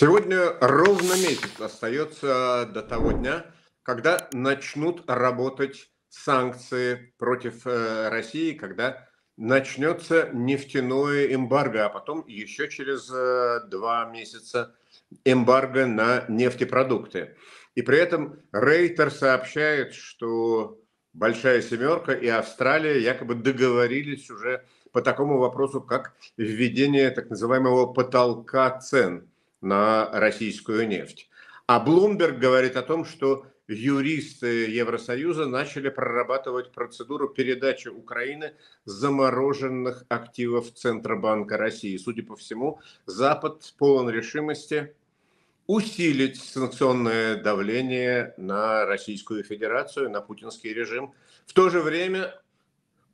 Сегодня ровно месяц остается до того дня, когда начнут работать санкции против э, России, когда начнется нефтяное эмбарго, а потом еще через э, два месяца эмбарго на нефтепродукты. И при этом Рейтер сообщает, что Большая Семерка и Австралия якобы договорились уже по такому вопросу, как введение так называемого потолка цен на российскую нефть. А Блумберг говорит о том, что юристы Евросоюза начали прорабатывать процедуру передачи Украины замороженных активов Центробанка России. Судя по всему, Запад полон решимости усилить санкционное давление на Российскую Федерацию, на путинский режим. В то же время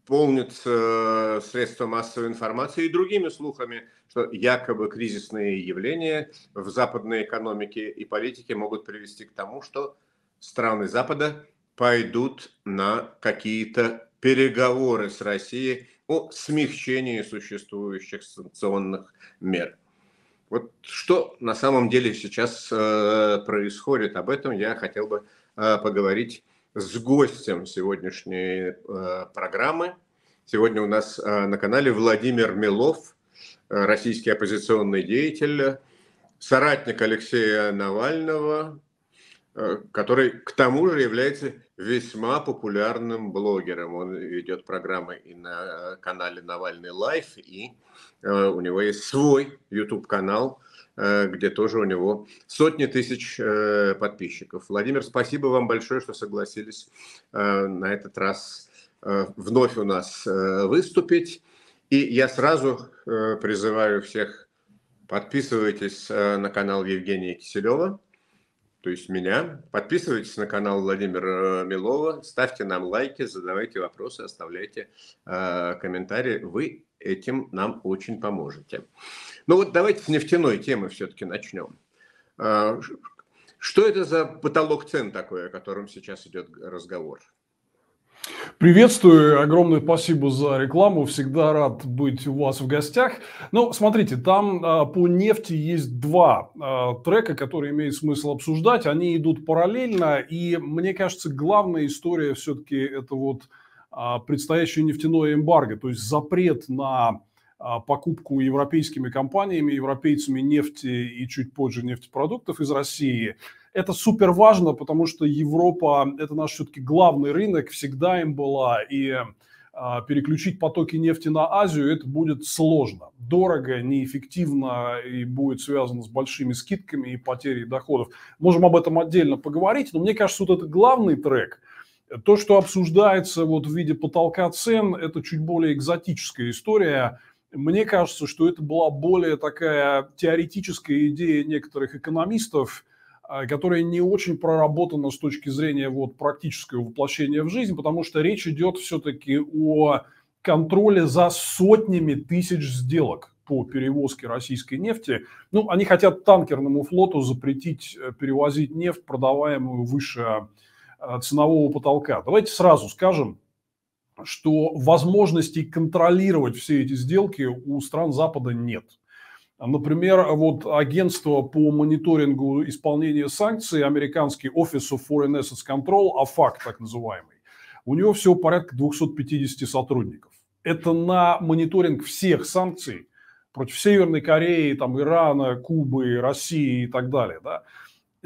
полнят э, средства массовой информации и другими слухами, что якобы кризисные явления в западной экономике и политике могут привести к тому, что страны Запада пойдут на какие-то переговоры с Россией о смягчении существующих санкционных мер. Вот что на самом деле сейчас э, происходит, об этом я хотел бы э, поговорить с гостем сегодняшней э, программы. Сегодня у нас э, на канале Владимир Милов, э, российский оппозиционный деятель, соратник Алексея Навального, э, который к тому же является весьма популярным блогером. Он ведет программы и на э, канале Навальный Лайф, и э, у него есть свой YouTube-канал – Э, где тоже у него сотни тысяч э, подписчиков. Владимир, спасибо вам большое, что согласились э, на этот раз вновь у нас выступить. И я сразу призываю всех, подписывайтесь на канал Евгения Киселева, то есть меня, подписывайтесь на канал Владимира Милова, ставьте нам лайки, задавайте вопросы, оставляйте комментарии, вы этим нам очень поможете. Ну вот давайте с нефтяной темы все-таки начнем. А, что это за потолок цен такой, о котором сейчас идет разговор? Приветствую, огромное спасибо за рекламу, всегда рад быть у вас в гостях. Ну, смотрите, там а, по нефти есть два а, трека, которые имеет смысл обсуждать, они идут параллельно, и мне кажется, главная история все-таки это вот а, предстоящее нефтяное эмбарго, то есть запрет на а, покупку европейскими компаниями, европейцами нефти и чуть позже нефтепродуктов из России. Это супер важно, потому что Европа – это наш все-таки главный рынок, всегда им была, и а, переключить потоки нефти на Азию, это будет сложно, дорого, неэффективно и будет связано с большими скидками и потерей доходов. Можем об этом отдельно поговорить, но мне кажется, вот это главный трек. То, что обсуждается вот в виде потолка цен, это чуть более экзотическая история – мне кажется, что это была более такая теоретическая идея некоторых экономистов, а, которая не очень проработана с точки зрения вот, практического воплощения в жизнь, потому что речь идет все-таки о контроле за сотнями тысяч сделок по перевозке российской нефти. Ну, они хотят танкерному флоту запретить э, перевозить нефть, продаваемую выше а, ценового потолка. Давайте сразу скажем, что возможностей контролировать все эти сделки у стран Запада нет. Например, вот агентство по мониторингу исполнения санкций, американский Office of Foreign Assets Control, АФАК так называемый, у него всего порядка 250 сотрудников. Это на мониторинг всех санкций против Северной Кореи, там, Ирана, Кубы, России и так далее. Да?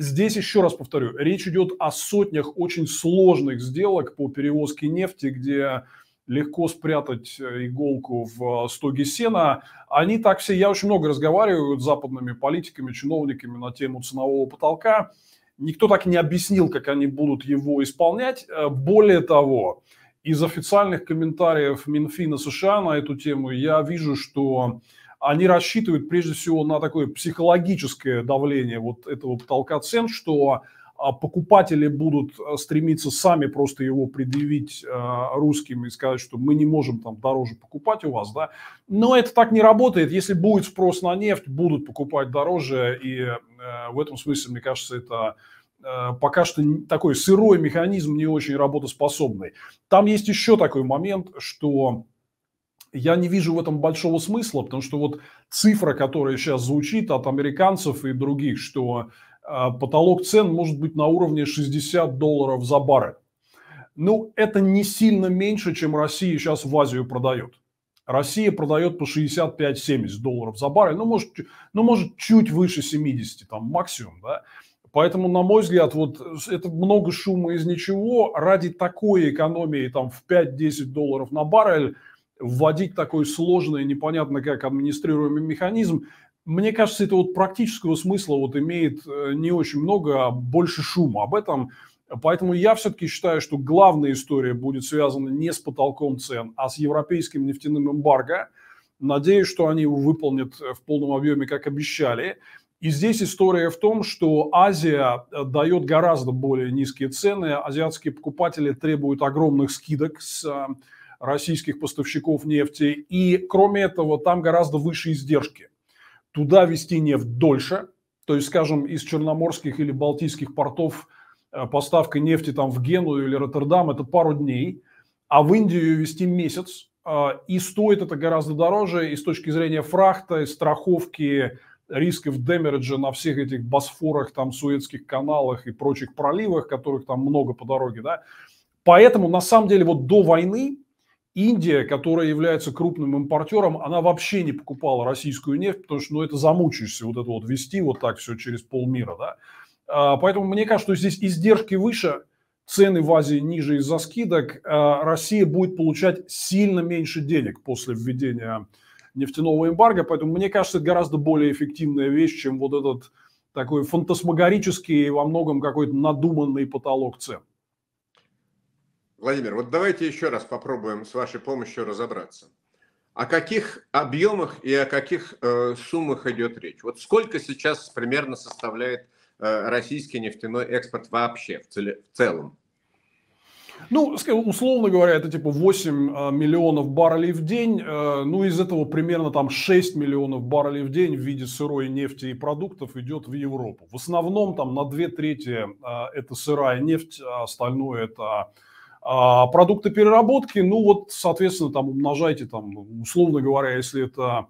Здесь еще раз повторю, речь идет о сотнях очень сложных сделок по перевозке нефти, где легко спрятать э, иголку в э, стоге сена. Они так все, я очень много разговариваю с западными политиками, чиновниками на тему ценового потолка. Никто так не объяснил, как они будут его исполнять. Э, более того, из официальных комментариев Минфина США на эту тему я вижу, что они рассчитывают прежде всего на такое психологическое давление вот этого потолка цен, что а, покупатели будут а, стремиться сами просто его предъявить а, русским и сказать, что мы не можем там дороже покупать у вас, да. Но это так не работает. Если будет спрос на нефть, будут покупать дороже, и э, в этом смысле, мне кажется, это э, пока что такой сырой механизм, не очень работоспособный. Там есть еще такой момент, что я не вижу в этом большого смысла, потому что вот цифра, которая сейчас звучит от американцев и других, что а, потолок цен может быть на уровне 60 долларов за баррель. Ну, это не сильно меньше, чем Россия сейчас в Азию продает. Россия продает по 65-70 долларов за баррель, ну, может, ну, может, чуть выше 70, там, максимум, да. Поэтому, на мой взгляд, вот это много шума из ничего. Ради такой экономии, там, в 5-10 долларов на баррель – вводить такой сложный, непонятно как администрируемый механизм, мне кажется, это вот практического смысла вот имеет э, не очень много, а больше шума об этом. Поэтому я все-таки считаю, что главная история будет связана не с потолком цен, а с европейским нефтяным эмбарго. Надеюсь, что они его выполнят э, в полном объеме, как обещали. И здесь история в том, что Азия э, дает гораздо более низкие цены. Азиатские покупатели требуют огромных скидок с российских поставщиков нефти. И кроме этого, там гораздо выше издержки. Туда вести нефть дольше. То есть, скажем, из черноморских или балтийских портов э, поставка нефти там в Гену или Роттердам – это пару дней. А в Индию вести месяц. А, и стоит это гораздо дороже и с точки зрения фрахта, и страховки, рисков демериджа на всех этих Босфорах, там, Суэцких каналах и прочих проливах, которых там много по дороге, да. Поэтому, на самом деле, вот до войны Индия, которая является крупным импортером, она вообще не покупала российскую нефть, потому что ну, это замучаешься вот это вот вести вот так все через полмира. Да? А, поэтому мне кажется, что здесь издержки выше, цены в Азии ниже из-за скидок, а Россия будет получать сильно меньше денег после введения нефтяного эмбарго. Поэтому мне кажется, это гораздо более эффективная вещь, чем вот этот такой фантасмагорический во многом какой-то надуманный потолок цен. Владимир, вот давайте еще раз попробуем с вашей помощью разобраться. О каких объемах и о каких э, суммах идет речь? Вот сколько сейчас примерно составляет э, российский нефтяной экспорт вообще в, целе, в целом? Ну, условно говоря, это типа 8 э, миллионов баррелей в день. Э, ну, из этого примерно там 6 миллионов баррелей в день в виде сырой нефти и продуктов идет в Европу. В основном там на две трети э, это сырая нефть, а остальное это а продукты переработки, ну вот, соответственно, там умножайте, там, ну, условно говоря, если это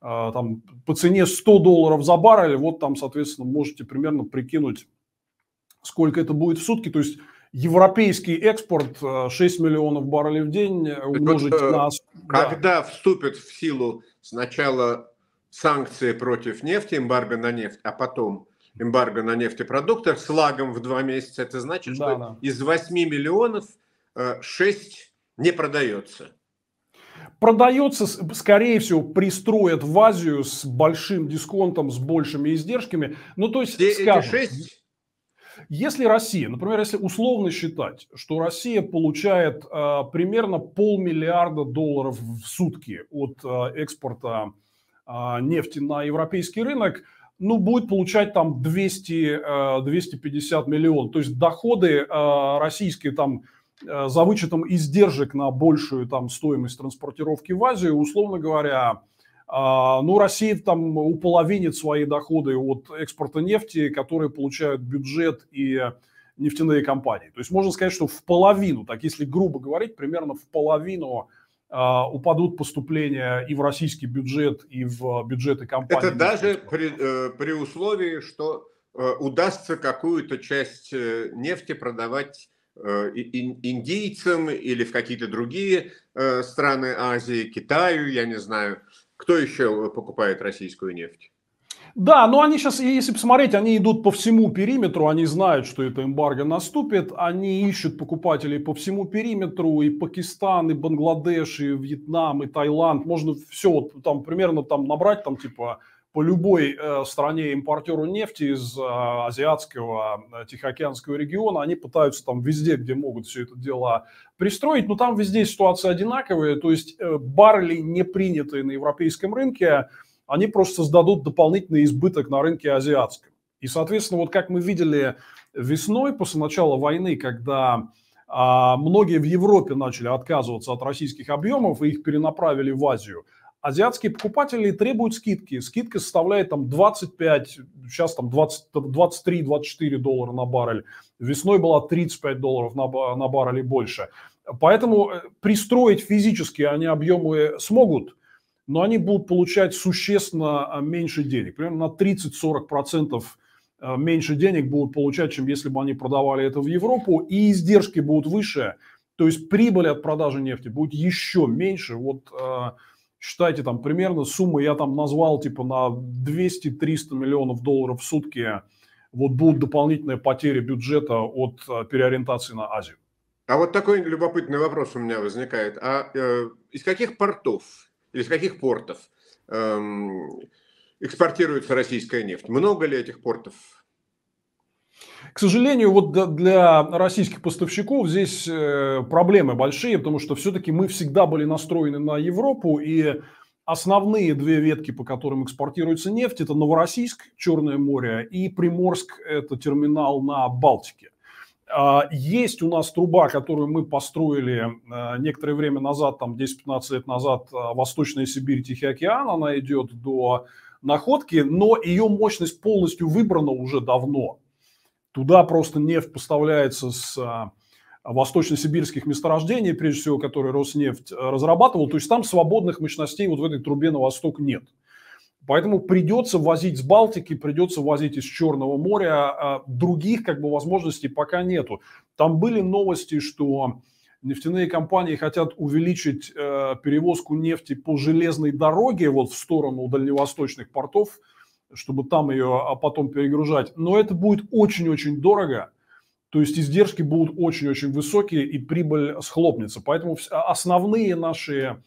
а, там, по цене 100 долларов за баррель, вот там, соответственно, можете примерно прикинуть, сколько это будет в сутки. То есть европейский экспорт 6 а, миллионов баррелей в день умножить вот, э, на... Когда да. вступят в силу сначала санкции против нефти, эмбарго на нефть, а потом эмбарго на нефтепродукты с лагом в два месяца, это значит, да, что да. из 8 миллионов 6 э, не продается. Продается, скорее всего, пристроят в Азию с большим дисконтом, с большими издержками. Ну, то есть, Все скажут, эти 6? Если Россия, например, если условно считать, что Россия получает э, примерно полмиллиарда долларов в сутки от э, экспорта э, нефти на европейский рынок, ну, будет получать там 200, э, 250 миллионов. То есть доходы э, российские там Э, за вычетом издержек на большую там стоимость транспортировки в Азию, условно говоря, э, ну, Россия там уполовинит свои доходы от экспорта нефти, которые получают бюджет и нефтяные компании. То есть можно сказать, что в половину, так если грубо говорить, примерно в половину э, упадут поступления и в российский бюджет, и в бюджеты компаний. Это даже при, при условии, что удастся какую-то часть нефти продавать Э, Индийцам или в какие-то другие э, страны Азии, Китаю, я не знаю. Кто еще э, покупает российскую нефть? Да, но ну, они сейчас, если посмотреть, они идут по всему периметру, они знают, что это эмбарго наступит, они ищут покупателей по всему периметру, и Пакистан, и Бангладеш, и Вьетнам, и Таиланд, можно все вот там примерно там набрать там типа по любой э, стране импортеру нефти из э, азиатского, э, тихоокеанского региона, они пытаются там везде, где могут все это дело пристроить, но там везде ситуация одинаковая, то есть э, баррели, не принятые на европейском рынке, они просто сдадут дополнительный избыток на рынке азиатском. И, соответственно, вот как мы видели весной, после начала войны, когда а, многие в Европе начали отказываться от российских объемов и их перенаправили в Азию – азиатские покупатели требуют скидки. Скидка составляет там 25, сейчас там 23-24 доллара на баррель. Весной была 35 долларов на, на баррель и больше. Поэтому э, пристроить физически они объемы смогут, но они будут получать существенно э, меньше денег. Примерно на 30-40% процентов э, меньше денег будут получать, чем если бы они продавали это в Европу. И издержки будут выше. То есть прибыль от продажи нефти будет еще меньше. Вот считайте там примерно суммы, я там назвал типа на 200-300 миллионов долларов в сутки вот будут дополнительные потери бюджета от э, переориентации на Азию. А вот такой любопытный вопрос у меня возникает. А э, из каких портов или из каких портов э, экспортируется российская нефть? Много ли этих портов? К сожалению, вот для российских поставщиков здесь э, проблемы большие, потому что все-таки мы всегда были настроены на Европу, и основные две ветки, по которым экспортируется нефть, это Новороссийск, Черное море, и Приморск, это терминал на Балтике. А, есть у нас труба, которую мы построили э, некоторое время назад, там 10-15 лет назад, э, Восточная Сибирь, Тихий океан, она идет до находки, но ее мощность полностью выбрана уже давно. Туда просто нефть поставляется с а, восточно-сибирских месторождений, прежде всего, которые Роснефть э, разрабатывал. То есть там свободных мощностей вот в этой трубе на восток нет. Поэтому придется возить с Балтики, придется возить из Черного моря. А других как бы возможностей пока нету. Там были новости, что нефтяные компании хотят увеличить э, перевозку нефти по железной дороге вот в сторону дальневосточных портов – чтобы там ее а потом перегружать. Но это будет очень-очень дорого. То есть издержки будут очень-очень высокие и прибыль схлопнется. Поэтому а, основные наши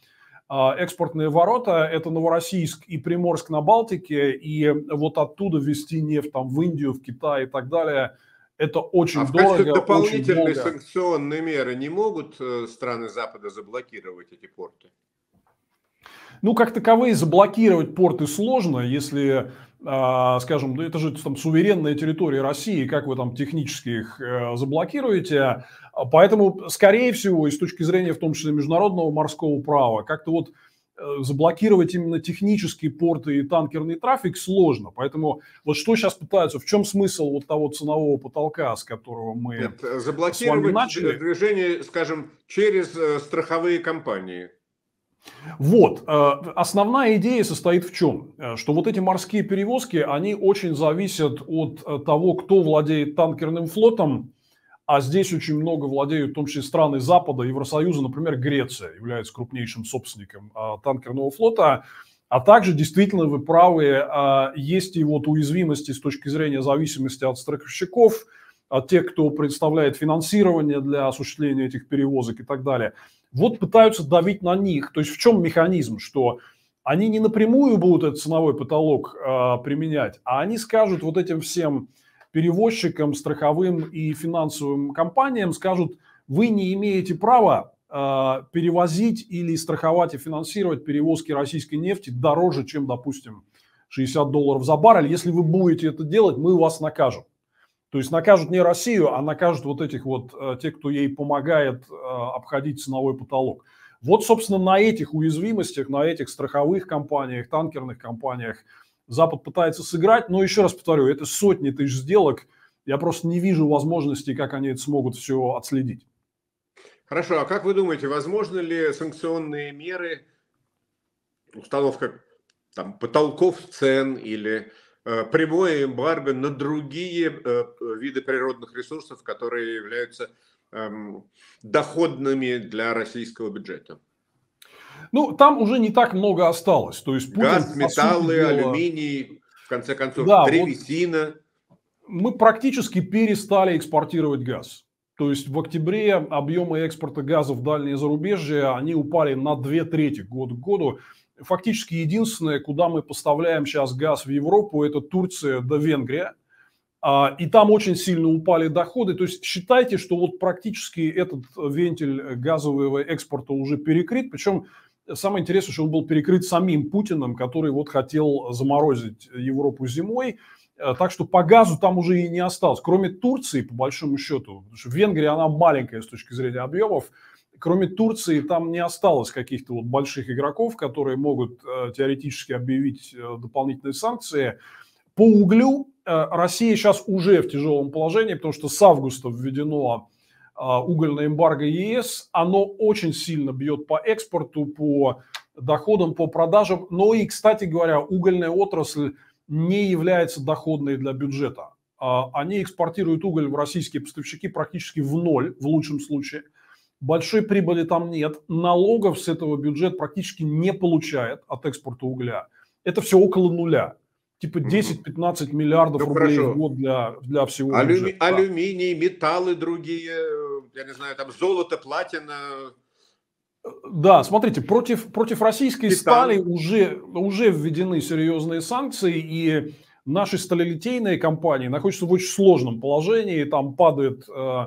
а, экспортные ворота – это Новороссийск и Приморск на Балтике, и вот оттуда ввести нефть там, в Индию, в Китай и так далее – это очень а дорого. А дополнительные очень санкционные меры не могут э, страны Запада заблокировать эти порты? Ну, как таковые заблокировать порты сложно, если а, скажем, это же там суверенная территория России, как вы там технически их э, заблокируете. А поэтому, скорее всего, и с точки зрения в том числе международного морского права, как-то вот э, заблокировать именно технические порты и танкерный трафик сложно. Поэтому вот что сейчас пытаются, в чем смысл вот того ценового потолка, с которого мы Нет, заблокировать с вами начали? движение, скажем, через э, страховые компании – вот, э, основная идея состоит в чем? Э, что вот эти морские перевозки, они очень зависят от э, того, кто владеет танкерным флотом, а здесь очень много владеют, в том числе страны Запада, Евросоюза, например, Греция является крупнейшим собственником танкерного флота, а также, действительно, вы правы, есть и вот уязвимости с точки зрения зависимости от страховщиков, от тех, кто представляет финансирование для осуществления этих перевозок и так далее вот пытаются давить на них. То есть в чем механизм, что они не напрямую будут этот ценовой потолок э, применять, а они скажут вот этим всем перевозчикам, страховым и финансовым компаниям, скажут, вы не имеете права э, перевозить или страховать и финансировать перевозки российской нефти дороже, чем, допустим, 60 долларов за баррель. Если вы будете это делать, мы вас накажем. То есть накажут не Россию, а накажут вот этих вот, э, тех, кто ей помогает э, обходить ценовой потолок. Вот, собственно, на этих уязвимостях, на этих страховых компаниях, танкерных компаниях Запад пытается сыграть. Но еще раз повторю, это сотни тысяч сделок. Я просто не вижу возможности, как они это смогут все отследить. Хорошо, а как вы думаете, возможно ли санкционные меры, установка там, потолков цен или Э, прямое эмбарго на другие э, э, виды природных ресурсов, которые являются эм, доходными для российского бюджета. Ну, там уже не так много осталось. То есть Путин, Газ, металлы, дела... алюминий, в конце концов, да, древесина. Вот мы практически перестали экспортировать газ. То есть в октябре объемы экспорта газа в дальние зарубежья, они упали на две трети год к году фактически единственное, куда мы поставляем сейчас газ в Европу, это Турция да Венгрия. А, и там очень сильно упали доходы. То есть считайте, что вот практически этот вентиль газового экспорта уже перекрыт. Причем самое интересное, что он был перекрыт самим Путиным, который вот хотел заморозить Европу зимой. А, так что по газу там уже и не осталось. Кроме Турции, по большому счету. Потому что Венгрия, она маленькая с точки зрения объемов кроме Турции, там не осталось каких-то вот больших игроков, которые могут э, теоретически объявить э, дополнительные санкции. По углю э, Россия сейчас уже в тяжелом положении, потому что с августа введено угольное эмбарго ЕС. Оно очень сильно бьет по экспорту, по доходам, по продажам. Но и, кстати говоря, угольная отрасль не является доходной для бюджета. А, они экспортируют уголь в российские поставщики практически в ноль, в лучшем случае – большой прибыли там нет, налогов с этого бюджет практически не получает от экспорта угля. Это все около нуля. Типа 10-15 миллиардов ну, рублей хорошо. в год для, для всего Алюми- бюджета. Алюминий, металлы другие, я не знаю, там золото, платина. Да, смотрите, против, против российской Титан. стали уже, уже введены серьезные санкции, и наши сталелитейные компании находятся в очень сложном положении. Там падает э,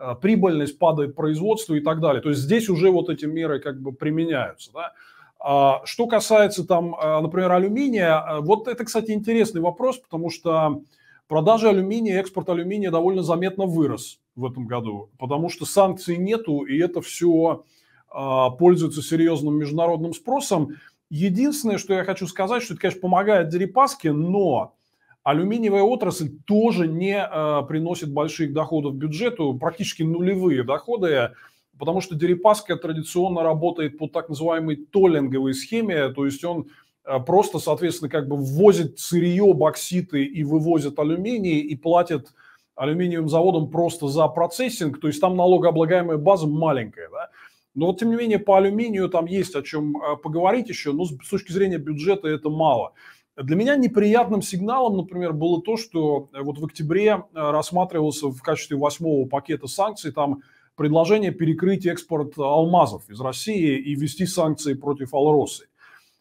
Э, прибыльность падает производство и так далее. То есть здесь уже вот эти меры как бы применяются. Да? А, что касается там, э, например, алюминия, э, вот это, кстати, интересный вопрос, потому что продажи алюминия, экспорт алюминия довольно заметно вырос в этом году, потому что санкций нету, и это все а, пользуется серьезным международным спросом. Единственное, что я хочу сказать, что это, конечно, помогает Дерипаске, но Алюминиевая отрасль тоже не э, приносит больших доходов бюджету, практически нулевые доходы, потому что Дерипаска традиционно работает по так называемой толлинговой схеме, то есть он э, просто, соответственно, как бы ввозит сырье, бокситы и вывозит алюминий и платит алюминиевым заводам просто за процессинг, то есть там налогооблагаемая база маленькая, да? Но вот, тем не менее, по алюминию там есть о чем э, поговорить еще, но с точки зрения бюджета это мало. Для меня неприятным сигналом, например, было то, что э, вот в октябре э, рассматривался в качестве восьмого пакета санкций там предложение перекрыть экспорт алмазов из России и ввести санкции против Алросы.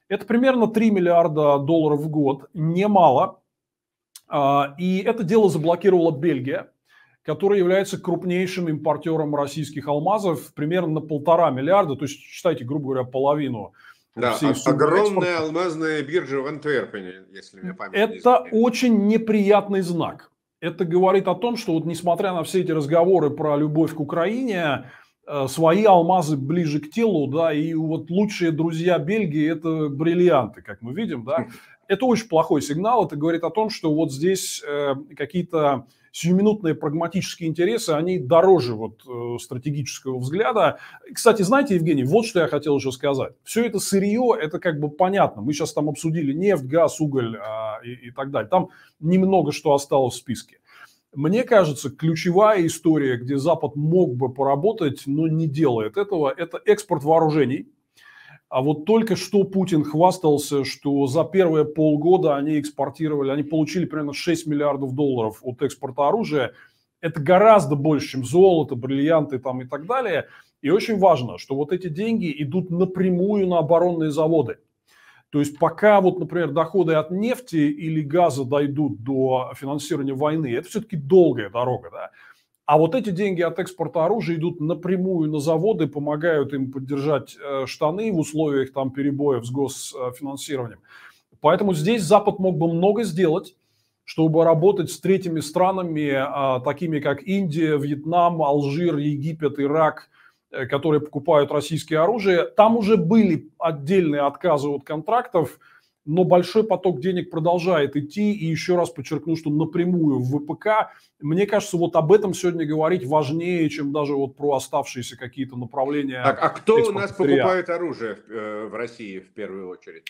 Это примерно 3 миллиарда долларов в год, немало. А, и это дело заблокировала Бельгия, которая является крупнейшим импортером российских алмазов примерно на полтора миллиарда, то есть, считайте, грубо говоря, половину – да, а огромная экспорта. алмазная биржа в Антверпене, если мне память Это не очень неприятный знак. Это говорит о том, что вот несмотря на все эти разговоры про любовь к Украине, э, свои алмазы ближе к телу, да, и вот лучшие друзья Бельгии – это бриллианты, как мы видим, да. Это очень плохой сигнал, это говорит о том, что вот здесь э, какие-то сиюминутные прагматические интересы, они дороже вот э, стратегического взгляда. кстати, знаете, Евгений, вот что я хотел еще сказать. Все это сырье, это как бы понятно. Мы сейчас там обсудили нефть, газ, уголь э, и, и так далее. Там немного что осталось в списке. Мне кажется, ключевая история, где Запад мог бы поработать, но не делает этого, это экспорт вооружений а вот только что Путин хвастался, что за первые полгода они экспортировали, они получили примерно 6 миллиардов долларов от экспорта оружия. Это гораздо больше, чем золото, бриллианты там и так далее. И очень важно, что вот эти деньги идут напрямую на оборонные заводы. То есть пока вот, например, доходы от нефти или газа дойдут до финансирования войны, это все-таки долгая дорога. Да? А вот эти деньги от экспорта оружия идут напрямую на заводы, помогают им поддержать э, штаны в условиях там перебоев с госфинансированием. Поэтому здесь Запад мог бы много сделать, чтобы работать с третьими странами, а, такими как Индия, Вьетнам, Алжир, Египет, Ирак, э, которые покупают российское оружие. Там уже были отдельные отказы от контрактов – но большой поток денег продолжает идти. И еще раз подчеркну, что напрямую в ВПК. Мне кажется, вот об этом сегодня говорить важнее, чем даже вот про оставшиеся какие-то направления. Так, а кто у нас покупает оружие э, в России в первую очередь?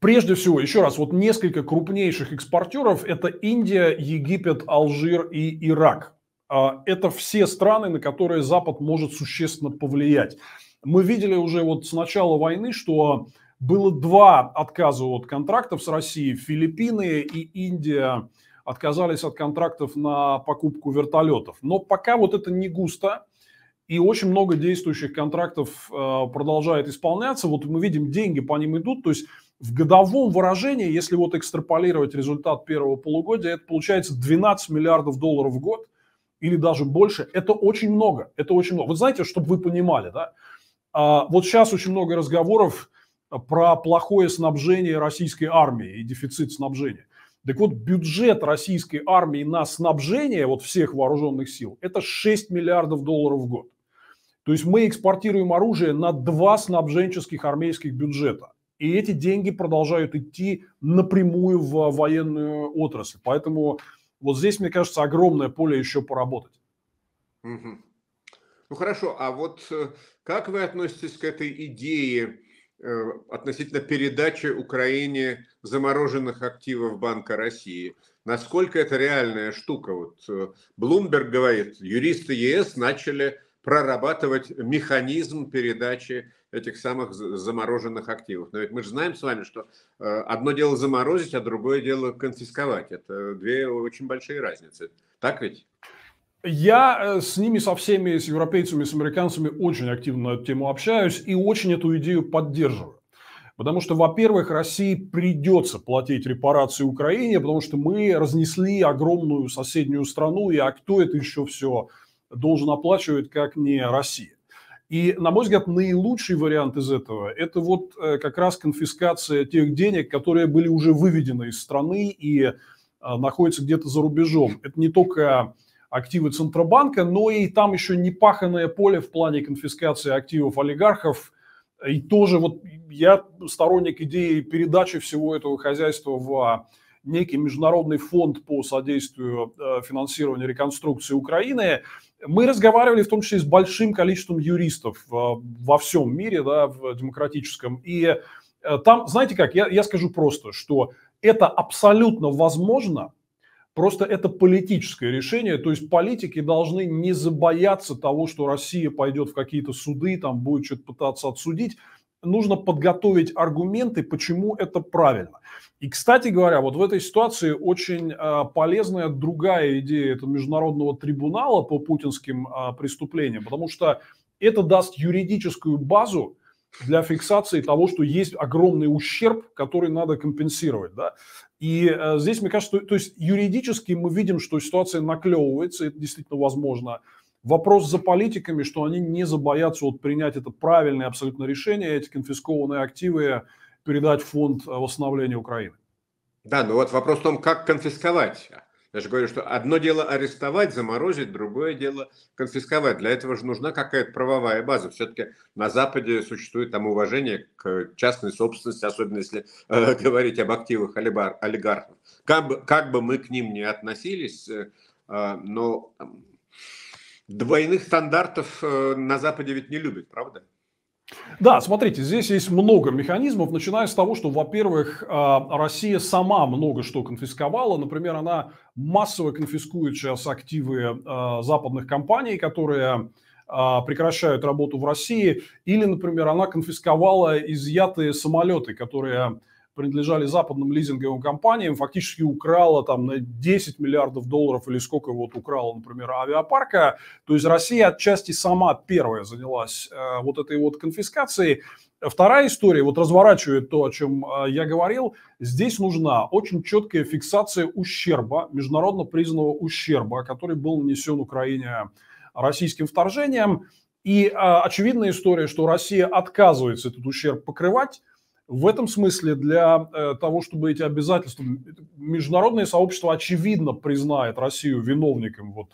Прежде всего, еще раз, вот несколько крупнейших экспортеров – это Индия, Египет, Алжир и Ирак. А, это все страны, на которые Запад может существенно повлиять. Мы видели уже вот с начала войны, что было два отказа от контрактов с Россией. Филиппины и Индия отказались от контрактов на покупку вертолетов. Но пока вот это не густо. И очень много действующих контрактов э, продолжает исполняться. Вот мы видим, деньги по ним идут. То есть в годовом выражении, если вот экстраполировать результат первого полугодия, это получается 12 миллиардов долларов в год или даже больше. Это очень много. Это очень много. Вот знаете, чтобы вы понимали, да? А, вот сейчас очень много разговоров про плохое снабжение российской армии и дефицит снабжения. Так вот, бюджет российской армии на снабжение вот всех вооруженных сил – это 6 миллиардов долларов в год. То есть мы экспортируем оружие на два снабженческих армейских бюджета. И эти деньги продолжают идти напрямую в военную отрасль. Поэтому вот здесь, мне кажется, огромное поле еще поработать. Угу. Ну хорошо, а вот э, как вы относитесь к этой идее Э, относительно передачи Украине замороженных активов Банка России. Насколько это реальная штука? Вот э, Блумберг говорит, юристы ЕС начали прорабатывать механизм передачи этих самых замороженных активов. Но ведь мы же знаем с вами, что э, одно дело заморозить, а другое дело конфисковать. Это две очень большие разницы. Так ведь? Я э, с ними, со всеми, с европейцами, с американцами очень активно на эту тему общаюсь и очень эту идею поддерживаю. Потому что, во-первых, России придется платить репарации Украине, потому что мы разнесли огромную соседнюю страну, и а кто это еще все должен оплачивать, как не Россия. И, на мой взгляд, наилучший вариант из этого – это вот э, как раз конфискация тех денег, которые были уже выведены из страны и э, находятся где-то за рубежом. Это не только активы Центробанка, но и там еще не паханное поле в плане конфискации активов олигархов. И тоже вот я сторонник идеи передачи всего этого хозяйства в а, некий международный фонд по содействию э, финансированию реконструкции Украины. Мы разговаривали в том числе с большим количеством юристов э, во всем мире, да, в демократическом. И э, там, знаете как, я, я скажу просто, что это абсолютно возможно – Просто это политическое решение, то есть политики должны не забояться того, что Россия пойдет в какие-то суды, там будет что-то пытаться отсудить. Нужно подготовить аргументы, почему это правильно. И, кстати говоря, вот в этой ситуации очень а, полезная другая идея это международного трибунала по путинским а, преступлениям, потому что это даст юридическую базу для фиксации того, что есть огромный ущерб, который надо компенсировать. Да? И э, здесь, мне кажется, то, то есть юридически мы видим, что ситуация наклевывается, это действительно возможно. Вопрос за политиками, что они не забоятся вот принять это правильное абсолютно решение, эти конфискованные активы передать в фонд восстановления Украины. Да, но вот вопрос в том, как конфисковать я же говорю, что одно дело арестовать, заморозить, другое дело конфисковать. Для этого же нужна какая-то правовая база. Все-таки на Западе существует там уважение к частной собственности, особенно если э, говорить об активах олибар, олигархов. Как бы, как бы мы к ним не относились, э, э но двойных стандартов э, на Западе ведь не любят, правда? Да, смотрите, здесь есть много механизмов, начиная с того, что, во-первых, а, Россия сама много что конфисковала. Например, она массово конфискует сейчас активы а, западных компаний, которые а, прекращают работу в России. Или, например, она конфисковала изъятые самолеты, которые принадлежали западным лизинговым компаниям, фактически украла там на 10 миллиардов долларов или сколько вот украла, например, авиапарка. То есть Россия отчасти сама первая занялась э, вот этой вот конфискацией. Вторая история, вот разворачивает то, о чем э, я говорил, здесь нужна очень четкая фиксация ущерба, международно признанного ущерба, который был нанесен Украине российским вторжением. И э, очевидная история, что Россия отказывается этот ущерб покрывать, в этом смысле для э, того, чтобы эти обязательства, международное сообщество очевидно признает Россию виновником вот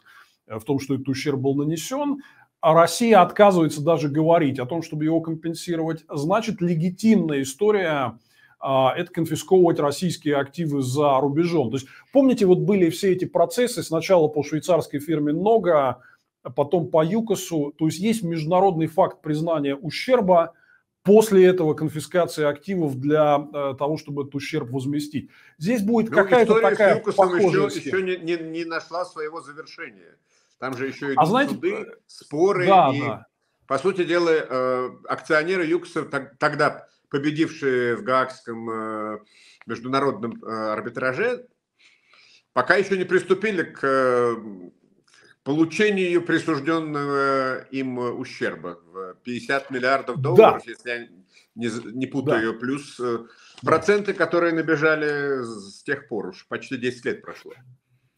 э, в том, что этот ущерб был нанесен, а Россия отказывается даже говорить о том, чтобы его компенсировать, значит, легитимная история а, это конфисковывать российские активы за рубежом. То есть, помните, вот были все эти процессы сначала по швейцарской фирме «Нога», а потом по ЮКОСу. То есть, есть международный факт признания ущерба – После этого конфискации активов для э, того, чтобы этот ущерб возместить. Здесь будет ну, какая-то такая похожая еще, еще не, не, не нашла своего завершения. Там же еще а идут а знаете, суды, э, споры. Да, и, да. По сути дела, э, акционеры Юкоса так, тогда победившие в Гаагском э, международном э, арбитраже, пока еще не приступили к э, получению присужденного им ущерба. в 50 миллиардов долларов, да. если я не, не путаю, да. плюс э, проценты, которые набежали с тех пор, уж почти 10 лет прошло.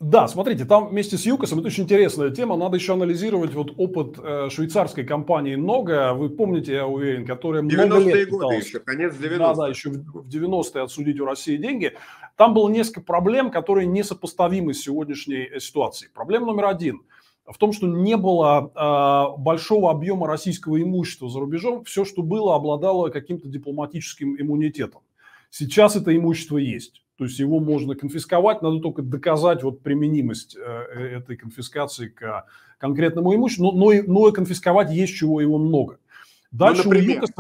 Да, смотрите, там вместе с ЮКОСом, это очень интересная тема, надо еще анализировать вот опыт э, швейцарской компании Нога, вы помните, я уверен, которая много лет годы пыталась... еще, конец 90-х. Да, да, еще в 90-е отсудить у России деньги. Там было несколько проблем, которые несопоставимы с сегодняшней э, ситуацией. Проблема номер один в том, что не было э, большого объема российского имущества за рубежом. Все, что было, обладало каким-то дипломатическим иммунитетом. Сейчас это имущество есть. То есть его можно конфисковать, надо только доказать вот применимость э, э этой конфискации к конкретному имуществу, но, но, но и конфисковать есть чего его много. Ну, Дальше ну, у ЮКОСа,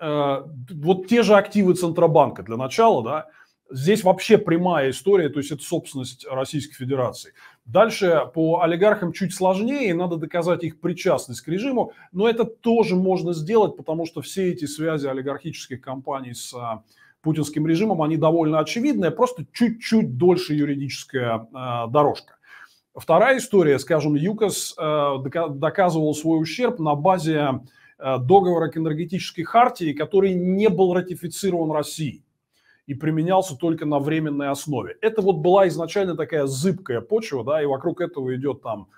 э, вот те же активы Центробанка для начала, да, здесь вообще прямая история, то есть это собственность Российской Федерации. Дальше по олигархам чуть сложнее, надо доказать их причастность к режиму, но это тоже можно сделать, потому что все эти связи олигархических компаний с а, путинским режимом, они довольно очевидные, просто чуть-чуть дольше юридическая а, дорожка. Вторая история, скажем, ЮКОС а, доказывал свой ущерб на базе договора к энергетической хартии, который не был ратифицирован Россией и применялся только на временной основе. Это вот была изначально такая зыбкая почва, да, и вокруг этого идет там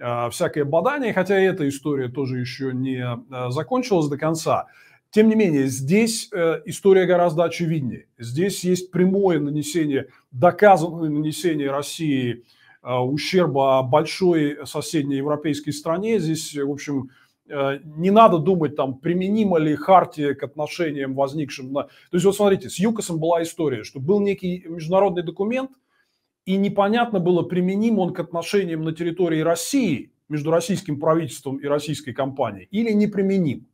э, всякое бадание, хотя эта история тоже еще не э, закончилась до конца. Тем не менее, здесь э, история гораздо очевиднее. Здесь есть прямое нанесение, доказанное нанесение России э, ущерба большой соседней европейской стране. Здесь, в общем, Э, не надо думать, там, применимо ли хартия к отношениям возникшим. На... То есть, вот смотрите, с ЮКОСом была история, что был некий международный документ, и непонятно было, применим он к отношениям на территории России, между российским правительством и российской компанией, или неприменим.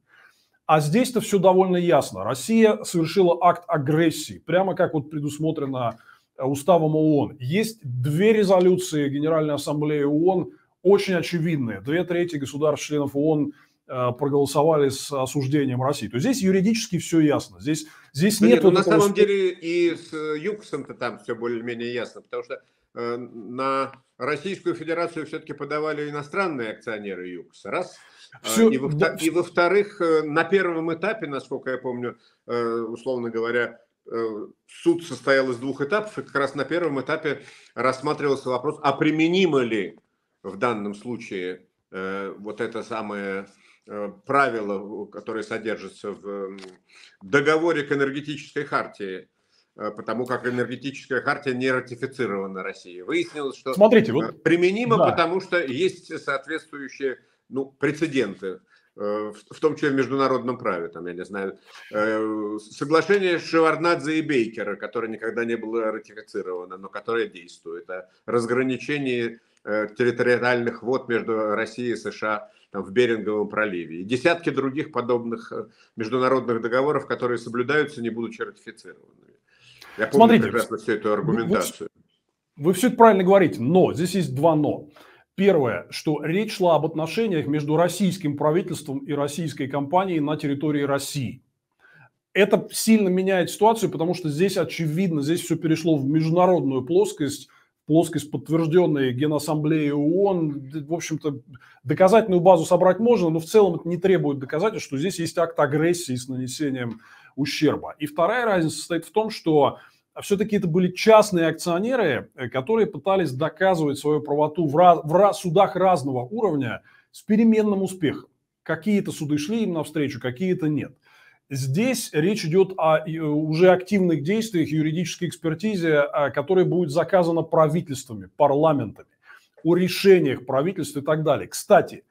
А здесь-то все довольно ясно. Россия совершила акт агрессии, прямо как вот предусмотрено э, уставом ООН. Есть две резолюции Генеральной Ассамблеи ООН – очень очевидные. Две трети государств-членов ООН э, проголосовали с осуждением России. То есть здесь юридически все ясно. Здесь, здесь нет... нет ну, на самом спор... деле и с э, ЮКСом-то там все более-менее ясно, потому что э, на Российскую Федерацию все-таки подавали иностранные акционеры ЮКС Раз. А, все... И, во, и во-вторых, на первом этапе, насколько я помню, условно говоря, суд состоял из двух этапов, и как раз на первом этапе рассматривался вопрос, а применимо ли в данном случае э, вот это самое э, правило, которое содержится в договоре к энергетической хартии, э, потому как энергетическая хартия не ратифицирована Россией. Выяснилось, что Смотрите, вот, применимо, да. потому что есть соответствующие ну, прецеденты, в том числе в международном праве, там, я не знаю, соглашение Шеварднадзе и Бейкера, которое никогда не было ратифицировано, но которое действует, о разграничении Э, территориальных вод между Россией и США там, в Беринговом проливе. И десятки других подобных э, международных договоров, которые соблюдаются, не будучи ратифицированными. Я помню Смотрите, прекрасно всю эту аргументацию. Вы, вы все это правильно говорите, но здесь есть два но. Первое, что речь шла об отношениях между российским правительством и российской компанией на территории России. Это сильно меняет ситуацию, потому что здесь, очевидно, здесь все перешло в международную плоскость – плоскость, подтвержденной Генассамблеей ООН. В общем-то, доказательную базу собрать можно, но в целом это не требует доказательств, что здесь есть акт агрессии с нанесением ущерба. И вторая разница состоит в том, что все-таки это были частные акционеры, э, которые пытались доказывать свою правоту в, раз, в раз, судах разного уровня с переменным успехом. Какие-то суды шли им навстречу, какие-то нет. Здесь речь идет о уже активных действиях юридической экспертизе, а, которая будет заказана правительствами, парламентами, о решениях правительств и так далее. Кстати,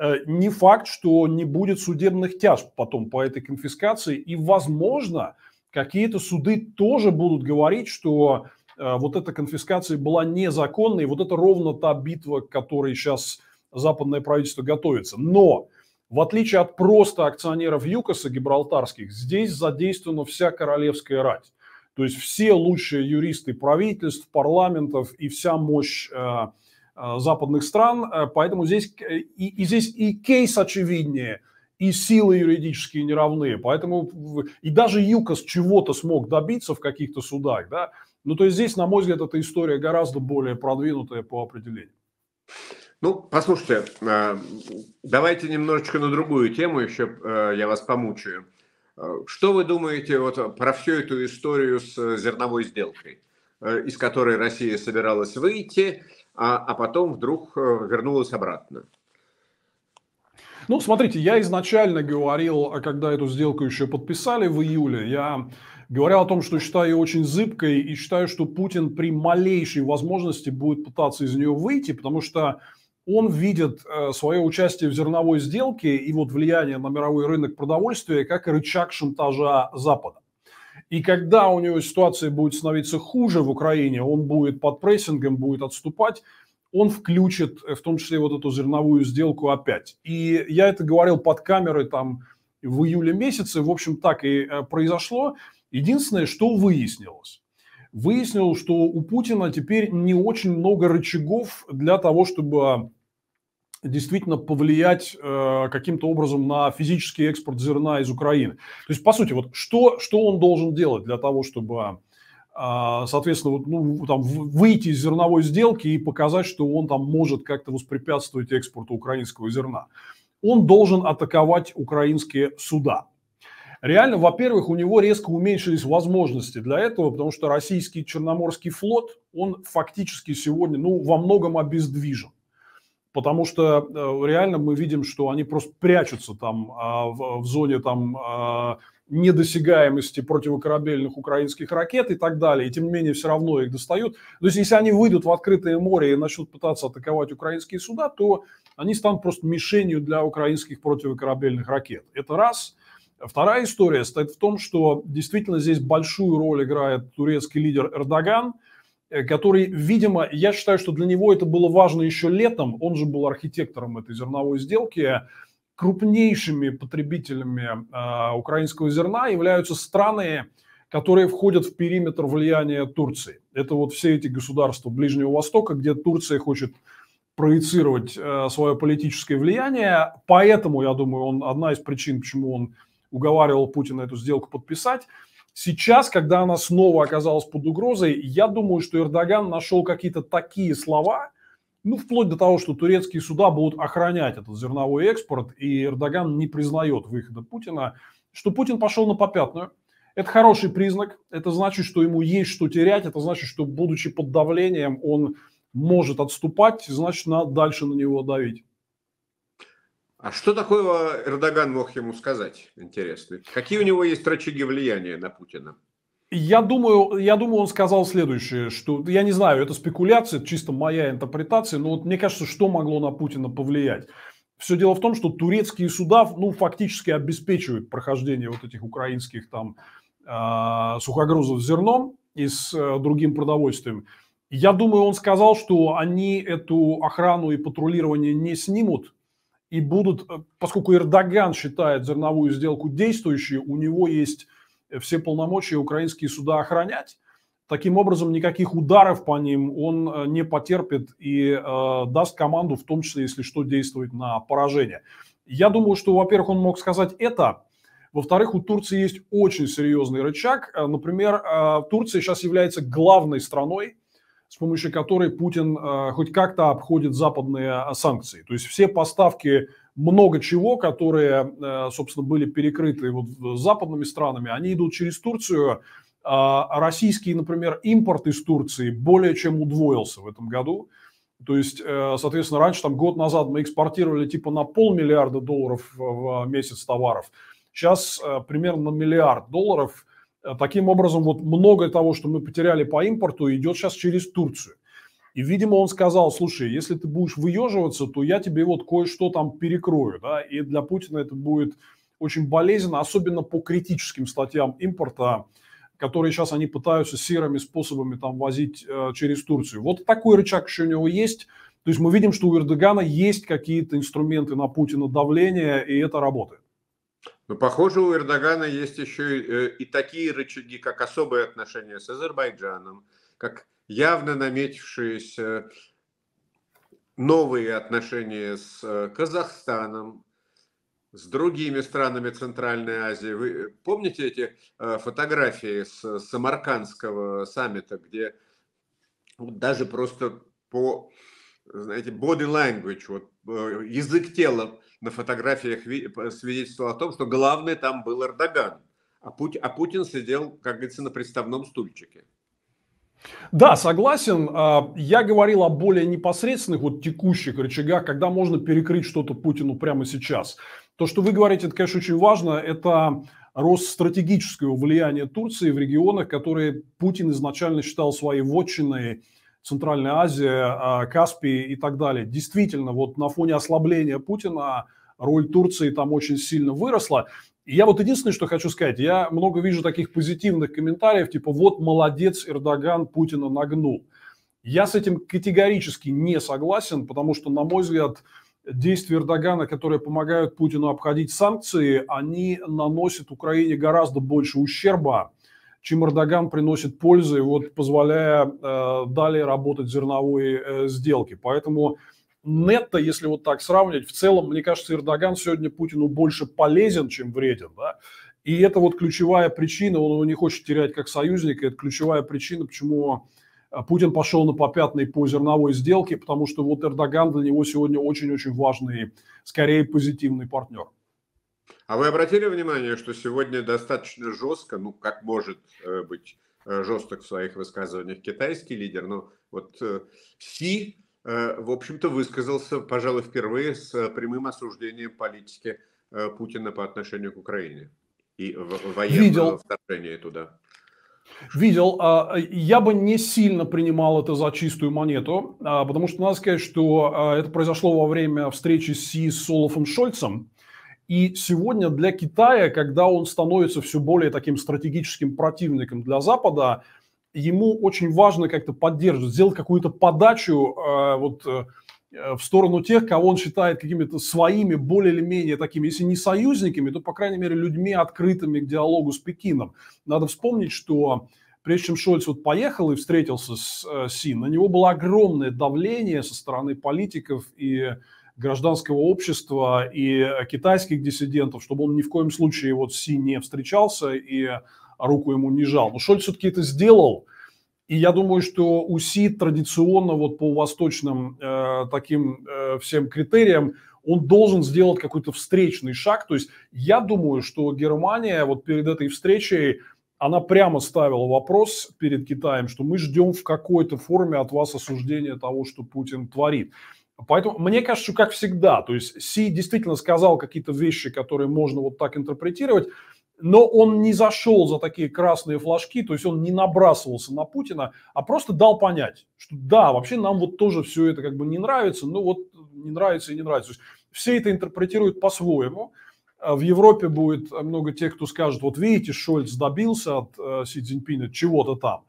э, не факт, что не будет судебных тяжб потом по этой конфискации, и, возможно, какие-то суды тоже будут говорить, что э, вот эта конфискация была незаконной, вот это ровно та битва, к которой сейчас западное правительство готовится. Но в отличие от просто акционеров ЮКОСа гибралтарских, здесь задействована вся королевская рать. То есть все лучшие юристы правительств, парламентов и вся мощь э, э, западных стран. Э, поэтому здесь э, и, и здесь и кейс очевиднее, и силы юридические неравны. Поэтому и даже ЮКОС чего-то смог добиться в каких-то судах. Да? Ну, то есть здесь, на мой взгляд, эта история гораздо более продвинутая по определению. Ну, послушайте, а, давайте немножечко на другую тему еще а, я вас помучаю. А, что вы думаете вот про всю эту историю с э, зерновой сделкой, э, из которой Россия собиралась выйти, а, а потом вдруг э, вернулась обратно? Ну, смотрите, я изначально говорил, когда эту сделку еще подписали в июле, я говорил о том, что считаю ее очень зыбкой и считаю, что Путин при малейшей возможности будет пытаться из нее выйти, потому что он видит э, свое участие в зерновой сделке и вот влияние на мировой рынок продовольствия как рычаг шантажа Запада. И когда у него ситуация будет становиться хуже в Украине, он будет под прессингом, будет отступать, он включит э, в том числе вот эту зерновую сделку опять. И я это говорил под камерой там в июле месяце, в общем, так и э, произошло. Единственное, что выяснилось. Выяснилось, что у Путина теперь не очень много рычагов для того, чтобы действительно повлиять э, каким-то образом на физический экспорт зерна из Украины. То есть, по сути, вот что, что он должен делать для того, чтобы, э, соответственно, вот, ну, там, выйти из зерновой сделки и показать, что он там может как-то воспрепятствовать экспорту украинского зерна? Он должен атаковать украинские суда. Реально, во-первых, у него резко уменьшились возможности для этого, потому что российский Черноморский флот, он фактически сегодня, ну, во многом обездвижен потому что э, реально мы видим, что они просто прячутся там а, в, в зоне там а, недосягаемости противокорабельных украинских ракет и так далее, и тем не менее все равно их достают. То есть если они выйдут в открытое море и начнут пытаться атаковать украинские суда, то они станут просто мишенью для украинских противокорабельных ракет. Это раз. Вторая история стоит в том, что действительно здесь большую роль играет турецкий лидер Эрдоган – Э, который, видимо, я считаю, что для него это было важно еще летом. Он же был архитектором этой зерновой сделки. Крупнейшими потребителями э, украинского зерна являются страны, которые входят в периметр влияния Турции. Это вот все эти государства Ближнего Востока, где Турция хочет проецировать э, свое политическое влияние. Поэтому, я думаю, он одна из причин, почему он уговаривал Путина эту сделку подписать. Сейчас, когда она снова оказалась под угрозой, я думаю, что Эрдоган нашел какие-то такие слова, ну, вплоть до того, что турецкие суда будут охранять этот зерновой экспорт, и Эрдоган не признает выхода Путина, что Путин пошел на попятную. Это хороший признак, это значит, что ему есть что терять, это значит, что, будучи под давлением, он может отступать, значит, надо дальше на него давить. А что такое Эрдоган мог ему сказать, интересно? Какие у него есть рычаги влияния на Путина? Я думаю, я думаю, он сказал следующее, что я не знаю, это спекуляция, чисто моя интерпретация, но вот мне кажется, что могло на Путина повлиять. Все дело в том, что турецкие суда, ну, фактически обеспечивают прохождение вот этих украинских там э, сухогрузов с зерном и с э, другим продовольствием. Я думаю, он сказал, что они эту охрану и патрулирование не снимут, и будут, э, поскольку Эрдоган считает зерновую сделку действующей, у него есть э, все полномочия украинские суда охранять. Таким образом, никаких ударов по ним он э, не потерпит и э, даст команду, в том числе, если что, действовать на поражение. Я думаю, что, во-первых, он мог сказать это. Во-вторых, у Турции есть очень серьезный рычаг. Например, э, Турция сейчас является главной страной, с помощью которой Путин э, хоть как-то обходит западные э, санкции. То есть все поставки много чего, которые, э, собственно, были перекрыты вот западными странами, они идут через Турцию. Э, российский, например, импорт из Турции более чем удвоился в этом году. То есть, соответственно, раньше, там, год назад мы экспортировали типа на полмиллиарда долларов в месяц товаров. Сейчас примерно на миллиард долларов – Э, таким образом, вот много того, что мы потеряли по импорту, идет сейчас через Турцию. И, видимо, он сказал, слушай, если ты будешь выеживаться, то я тебе вот кое-что там перекрою. Да? И для Путина это будет очень болезненно, особенно по критическим статьям импорта, которые сейчас они пытаются серыми способами там возить э, через Турцию. Вот такой рычаг еще у него есть. То есть мы видим, что у Эрдогана есть какие-то инструменты на Путина давления, и это работает. Но, похоже, у Эрдогана есть еще и, э, и такие рычаги, как особые отношения с Азербайджаном, как явно наметившиеся новые отношения с э, Казахстаном, с другими странами Центральной Азии. Вы э, помните эти фотографии с Самаркандского саммита, где даже просто по, знаете, body language, вот язык тела на фотографиях свидетельствовал о том, что главный там был Эрдоган, а, Пути, а Путин сидел, как говорится, на приставном стульчике. Да, согласен. А, я говорил о более непосредственных, вот текущих рычагах, когда можно перекрыть что-то Путину прямо сейчас. То, что вы говорите, это, конечно, очень важно. Это рост стратегического влияния Турции в регионах, которые Путин изначально считал своей вотчиной, Центральная Азия, а, Каспий и так далее. Действительно, вот на фоне ослабления Путина роль Турции там очень сильно выросла. И я вот единственное, что хочу сказать, я много вижу таких позитивных комментариев, типа вот молодец Эрдоган Путина нагнул. Я с этим категорически не согласен, потому что, на мой взгляд, действия Эрдогана, которые помогают Путину обходить санкции, они наносят Украине гораздо больше ущерба, чем Эрдоган приносит пользы, вот позволяя э, далее работать зерновые э, сделки. Поэтому нетто, если вот так сравнивать, в целом, мне кажется, Эрдоган сегодня Путину больше полезен, чем вреден, да, и это вот ключевая причина, он его не хочет терять как союзника, это ключевая причина, почему а, Путин пошел на попятный по зерновой сделке, потому что вот Эрдоган для него сегодня очень-очень важный, скорее позитивный партнер. А вы обратили внимание, что сегодня достаточно жестко, ну как может э, быть э, жесток в своих высказываниях китайский лидер, но вот э, Си Э, в общем-то, высказался, пожалуй, впервые с э, прямым осуждением политики э, Путина по отношению к Украине и военного Видел. вторжения туда. Видел. А, я бы не сильно принимал это за чистую монету, а, потому что надо сказать, что а, это произошло во время встречи Си с Олафом Шольцем. И сегодня для Китая, когда он становится все более таким стратегическим противником для Запада, ему очень важно как-то поддерживать, сделать какую-то подачу э, вот э, э, в сторону тех, кого он считает какими-то своими, более или менее такими, если не союзниками, то, по крайней мере, людьми, открытыми к диалогу с Пекином. Надо вспомнить, что прежде чем Шольц вот поехал и встретился с э, Си, на него было огромное давление со стороны политиков и гражданского общества и китайских диссидентов, чтобы он ни в коем случае вот Си не встречался и руку ему не жал. Но Шольц все-таки это сделал. И я думаю, что УСИ традиционно вот по восточным э, таким э, всем критериям он должен сделать какой-то встречный шаг. То есть я думаю, что Германия вот перед этой встречей она прямо ставила вопрос перед Китаем, что мы ждем в какой-то форме от вас осуждения того, что Путин творит. Поэтому мне кажется, что как всегда, то есть Си действительно сказал какие-то вещи, которые можно вот так интерпретировать но он не зашел за такие красные флажки, то есть он не набрасывался на Путина, а просто дал понять, что да, вообще нам вот тоже все это как бы не нравится, но вот не нравится и не нравится. То есть все это интерпретируют по-своему. А в Европе будет много тех, кто скажет, вот видите, Шольц добился от э, Си Цзиньпина чего-то там.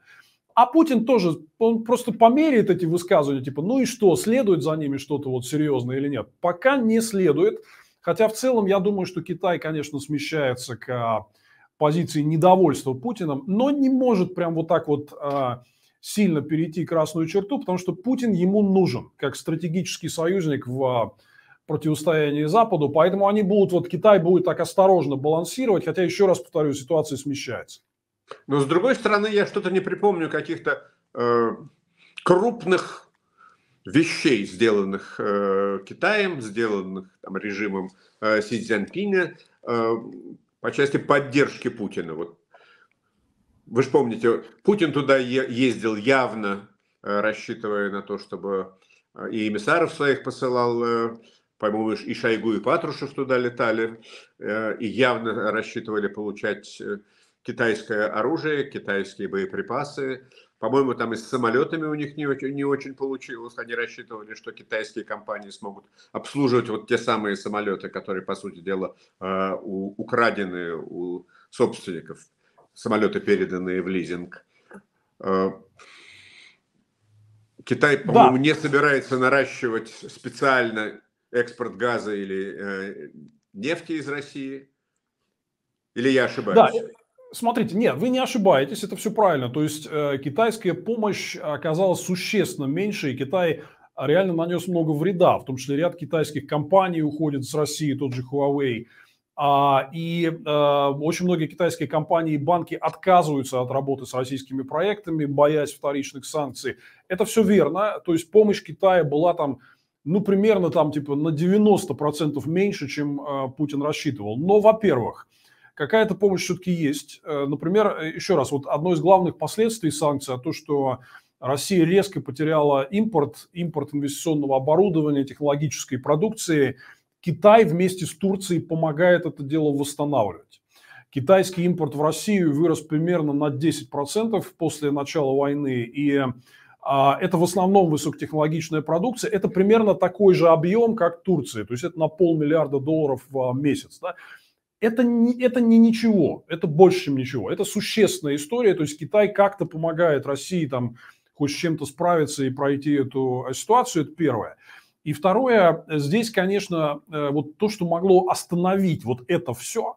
А Путин тоже, он просто померяет эти высказывания, типа, ну и что, следует за ними что-то вот серьезное или нет? Пока не следует. Хотя в целом я думаю, что Китай, конечно, смещается к а, позиции недовольства Путиным, но не может прям вот так вот а, сильно перейти красную черту, потому что Путин ему нужен как стратегический союзник в а, противостоянии Западу, поэтому они будут, вот Китай будет так осторожно балансировать, хотя, еще раз повторю, ситуация смещается. Но, с другой стороны, я что-то не припомню каких-то э, крупных вещей, сделанных э, Китаем, сделанных там, режимом э, Си Цзяньпиня э, по части поддержки Путина. Вот. Вы же помните, Путин туда е- ездил явно, э, рассчитывая на то, чтобы э, и эмиссаров своих посылал, э, по-моему, и Шойгу, и Патрушев туда летали, э, и явно рассчитывали получать э, китайское оружие, китайские боеприпасы, по-моему, там и с самолетами у них не очень, не очень получилось. Они рассчитывали, что китайские компании смогут обслуживать вот те самые самолеты, которые, по сути дела, э, у, украдены у собственников. Самолеты, переданные в лизинг. Э, Китай, по-моему, да. не собирается наращивать специально экспорт газа или э, нефти из России. Или я ошибаюсь? Да, Смотрите, нет, вы не ошибаетесь, это все правильно. То есть э, китайская помощь оказалась существенно меньше, и Китай реально нанес много вреда, в том числе ряд китайских компаний уходит с России, тот же Huawei. А, и э, очень многие китайские компании и банки отказываются от работы с российскими проектами, боясь вторичных санкций. Это все верно. То есть помощь Китая была там, ну, примерно там типа на 90% меньше, чем э, Путин рассчитывал. Но, во-первых, Какая-то помощь все-таки есть. Э, например, э, еще раз, вот одно из главных последствий санкций, то, что Россия резко потеряла импорт, импорт инвестиционного оборудования, технологической продукции. Китай вместе с Турцией помогает это дело восстанавливать. Китайский импорт в Россию вырос примерно на 10% после начала войны, и а, это в основном высокотехнологичная продукция. Это примерно такой же объем, как Турция, то есть это на полмиллиарда долларов в месяц. Да? это не, это не ничего, это больше, чем ничего. Это существенная история, то есть Китай как-то помогает России там хоть с чем-то справиться и пройти эту э, ситуацию, это первое. И второе, здесь, конечно, э, вот то, что могло остановить вот это все,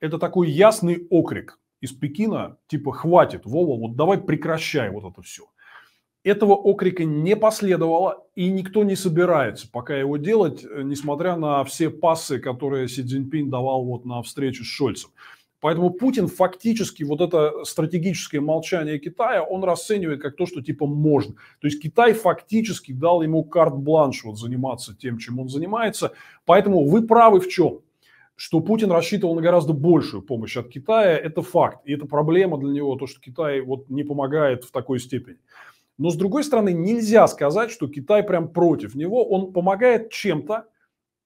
это такой ясный окрик из Пекина, типа, хватит, Вова, вот давай прекращай вот это все. Этого окрика не последовало, и никто не собирается пока его делать, э, несмотря на все пассы, которые Си Цзиньпин давал вот на встречу с Шольцем. Поэтому Путин фактически вот это стратегическое молчание Китая, он расценивает как то, что типа можно. То есть Китай фактически дал ему карт-бланш вот заниматься тем, чем он занимается. Поэтому вы правы в чем? что Путин рассчитывал на гораздо большую помощь от Китая, это факт. И это проблема для него, то, что Китай вот не помогает в такой степени. Но, с другой стороны, нельзя сказать, что Китай прям против него. Он помогает чем-то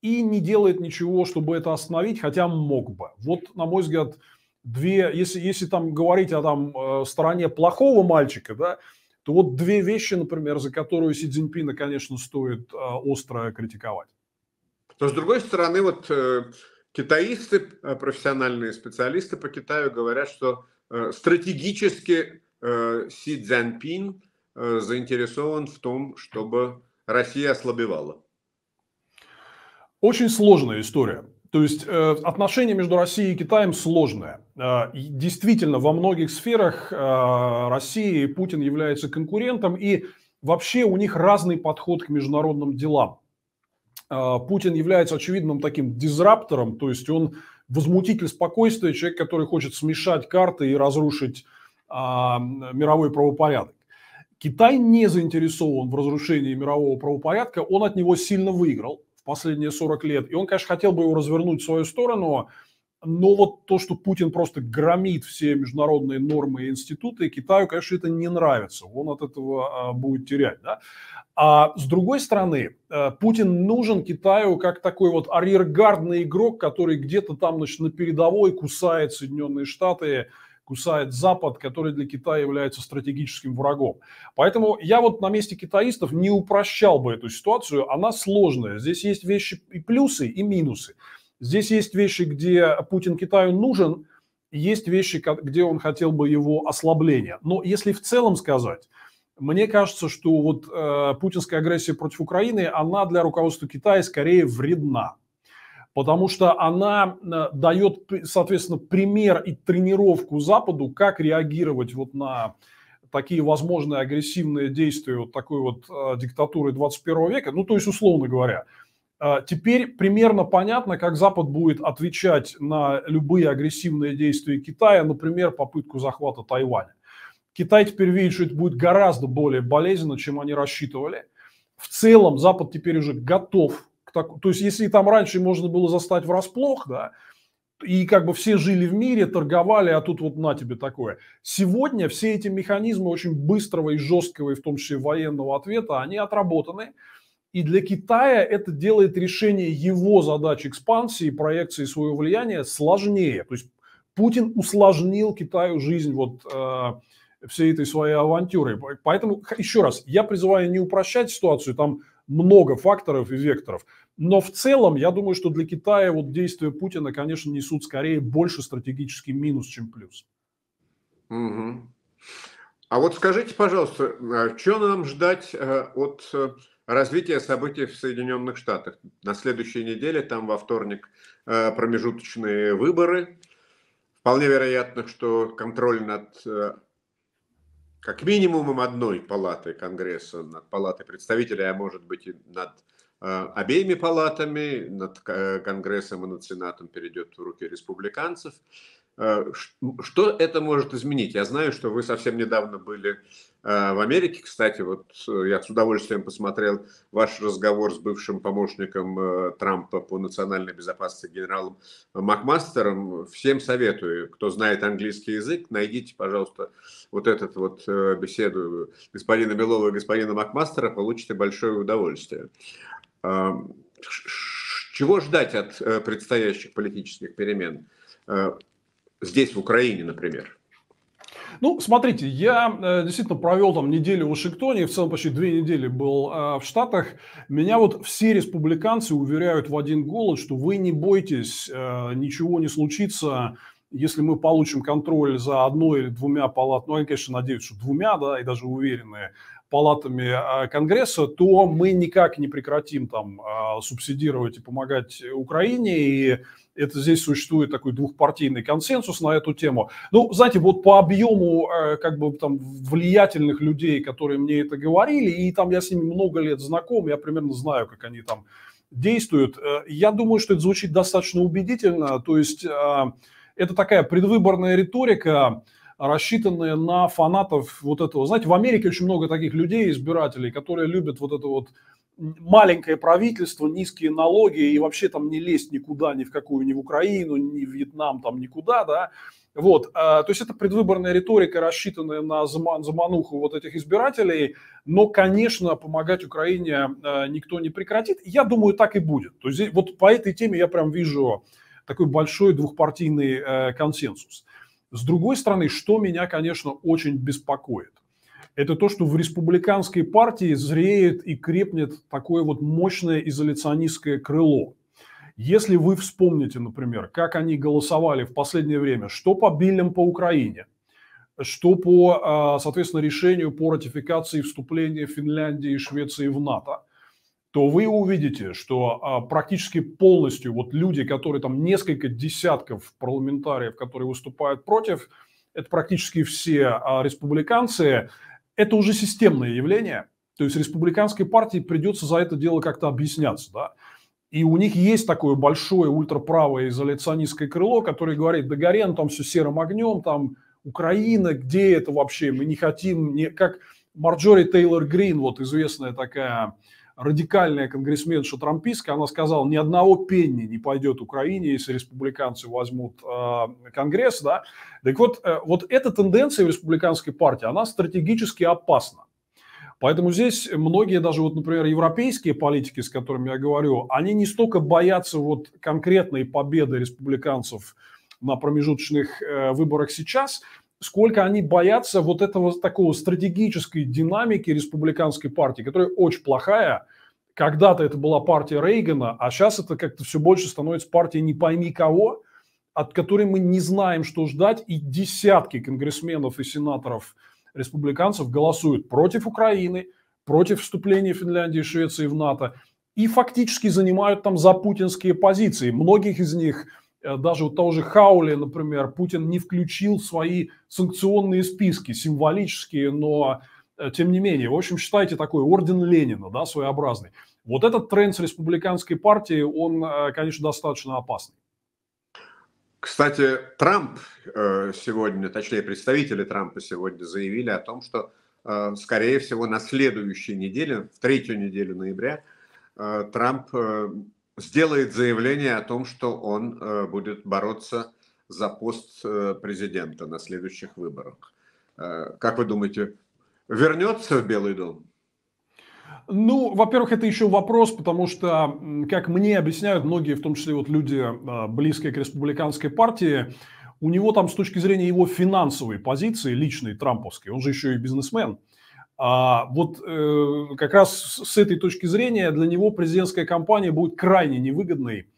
и не делает ничего, чтобы это остановить, хотя мог бы. Вот, на мой взгляд, две, если, если там говорить о там, э, стороне плохого мальчика, да, то вот две вещи, например, за которую Си Цзиньпина, конечно, стоит э, остро критиковать. Но с другой стороны, вот э, китаисты, профессиональные специалисты по Китаю говорят, что стратегически Си Цзиньпин Э, заинтересован в том, чтобы Россия ослабевала? Очень сложная история. То есть э, отношения между Россией и Китаем сложные. Э, действительно, во многих сферах Россия и Путин являются конкурентом, и вообще у них разный подход к международным делам. Путин является очевидным таким дизраптором, то есть он возмутитель спокойствия, человек, который хочет смешать карты и разрушить а, мировой правопорядок. Китай не заинтересован в разрушении мирового правопорядка, он от него сильно выиграл в последние 40 лет. И он, конечно, хотел бы его развернуть в свою сторону, но вот то, что Путин просто громит все международные нормы и институты, Китаю, конечно, это не нравится. Он от этого а, будет терять. Да? А с другой стороны, э, Путин нужен Китаю как такой вот арьергардный игрок, который где-то там значит, на передовой кусает Соединенные Штаты кусает Запад, который для Китая является стратегическим врагом. Поэтому я вот на месте китаистов не упрощал бы эту ситуацию, она сложная. Здесь есть вещи и плюсы, и минусы. Здесь есть вещи, где Путин Китаю нужен, есть вещи, где он хотел бы его ослабления. Но если в целом сказать, мне кажется, что вот э, путинская агрессия против Украины, она для руководства Китая скорее вредна потому что она э, дает, соответственно, пример и тренировку Западу, как реагировать вот на такие возможные агрессивные действия вот такой вот э, диктатуры 21 века. Ну, то есть, условно говоря, э, Теперь примерно понятно, как Запад будет отвечать на любые агрессивные действия Китая, например, попытку захвата Тайваня. Китай теперь видит, что это будет гораздо более болезненно, чем они рассчитывали. В целом Запад теперь уже готов так, то есть если там раньше можно было застать врасплох, да, и как бы все жили в мире, торговали, а тут вот на тебе такое. Сегодня все эти механизмы очень быстрого и жесткого, и в том числе военного ответа, они отработаны. И для Китая это делает решение его задач экспансии, проекции своего влияния сложнее. То есть Путин усложнил Китаю жизнь вот э, всей этой своей авантюрой. Поэтому еще раз, я призываю не упрощать ситуацию, там много факторов и векторов. Но в целом, я думаю, что для Китая вот действия Путина, конечно, несут скорее больше стратегический минус, чем плюс. Угу. А вот скажите, пожалуйста, а что нам ждать э, от э, развития событий в Соединенных Штатах? На следующей неделе, там во вторник, э, промежуточные выборы. Вполне вероятно, что контроль над как минимум одной палаты Конгресса, над палатой представителей, а может быть и над э, обеими палатами, над э, Конгрессом и над Сенатом перейдет в руки республиканцев. Э, что это может изменить? Я знаю, что вы совсем недавно были э, в Америке. Кстати, вот э, я с удовольствием посмотрел ваш разговор с бывшим помощником Трампа по национальной безопасности генералом Макмастером. Всем советую, кто знает английский язык, найдите, пожалуйста, вот этот вот беседу господина Белова и господина Макмастера, получите большое удовольствие. Чего ждать от предстоящих политических перемен? здесь, в Украине, например? Ну, смотрите, я э, действительно провел там неделю в Вашингтоне, в целом почти две недели был э, в Штатах. Меня вот все республиканцы уверяют в один голос, что вы не бойтесь, э, ничего не случится, если мы получим контроль за одной или двумя палат, ну, я, конечно, надеюсь, что двумя, да, и даже уверенные палатами а, Конгресса, то мы никак не прекратим там а, субсидировать и помогать Украине, и это здесь существует такой двухпартийный консенсус на эту тему. Ну, знаете, вот по объему а, как бы там влиятельных людей, которые мне это говорили, и там я с ними много лет знаком, я примерно знаю, как они там действуют. Э, я думаю, что это звучит достаточно убедительно, то есть это такая предвыборная риторика, рассчитанная на фанатов вот этого. Знаете, в Америке очень много таких людей, избирателей, которые любят вот это вот маленькое правительство, низкие налоги и вообще там не лезть никуда, ни в какую, ни в Украину, ни в Вьетнам, там никуда, да. Вот, э, то есть это предвыборная риторика, рассчитанная на замануху вот этих избирателей, но, конечно, помогать Украине э, никто не прекратит. Я думаю, так и будет. То есть вот по этой теме я прям вижу такой большой двухпартийный э, консенсус. С другой стороны, что меня, конечно, очень беспокоит, это то, что в республиканской партии зреет и крепнет такое вот мощное изоляционистское крыло. Если вы вспомните, например, как они голосовали в последнее время, что по биллям по Украине, что по, э, соответственно, решению по ратификации вступления Финляндии и Швеции в НАТО – то вы увидите, что а, практически полностью вот люди, которые там несколько десятков парламентариев, которые выступают против, это практически все а, республиканцы, это уже системное явление. То есть республиканской партии придется за это дело как-то объясняться. Да? И у них есть такое большое ультраправое изоляционистское крыло, которое говорит, да горен там все серым огнем, там Украина, где это вообще, мы не хотим, не... как Марджори Тейлор Грин, вот известная такая радикальная конгрессменша трампистка, она сказала, ни одного пенни не пойдет Украине, если республиканцы возьмут э, Конгресс, да. Так вот, э, вот эта тенденция в республиканской партии, она стратегически опасна. Поэтому здесь многие, даже вот, например, европейские политики, с которыми я говорю, они не столько боятся вот конкретной победы республиканцев на промежуточных э, выборах сейчас, сколько они боятся вот этого такого стратегической динамики республиканской партии, которая очень плохая. Когда-то это была партия Рейгана, а сейчас это как-то все больше становится партией не пойми кого, от которой мы не знаем, что ждать, и десятки конгрессменов и сенаторов республиканцев голосуют против Украины, против вступления Финляндии и Швеции в НАТО и фактически занимают там запутинские позиции. Многих из них Э, даже у того же Хаули, например, Путин не включил свои санкционные списки, символические, но э, тем не менее. В общем, считайте такой орден Ленина, да, своеобразный. Вот этот тренд с республиканской партии, он, э, конечно, достаточно опасный. Кстати, Трамп сегодня, точнее, представители Трампа сегодня заявили о том, что, скорее всего, на следующей неделе, в третью неделю ноября, Трамп сделает заявление о том, что он э, будет бороться за пост э, президента на следующих выборах. Э, как вы думаете, вернется в Белый дом? Ну, во-первых, это еще вопрос, потому что, как мне объясняют многие, в том числе вот люди, близкие к республиканской партии, у него там с точки зрения его финансовой позиции, личной, трамповской, он же еще и бизнесмен – а вот э, как раз с этой точки зрения для него президентская кампания будет крайне невыгодной.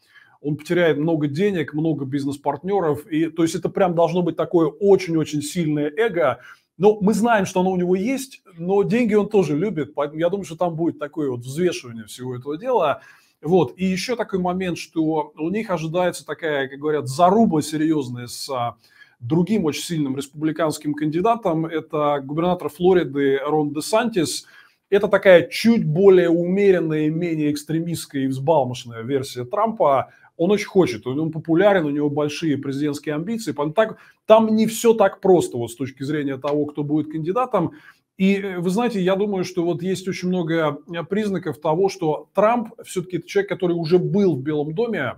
Он потеряет много денег, много бизнес-партнеров. И, то есть это прям должно быть такое очень-очень сильное эго. Но ну, мы знаем, что оно у него есть, но деньги он тоже любит. Поэтому я думаю, что там будет такое вот взвешивание всего этого дела. Вот. И еще такой момент, что у них ожидается такая, как говорят, заруба серьезная с а, другим очень сильным республиканским кандидатом. Это губернатор Флориды Рон Де Сантис. Это такая чуть более умеренная, менее экстремистская и взбалмошная версия Трампа. Он очень хочет, он, популярен, у него большие президентские амбиции. Так, там не все так просто вот с точки зрения того, кто будет кандидатом. И э, вы знаете, я думаю, что вот есть очень много э, признаков того, что Трамп все-таки человек, который уже был в Белом доме,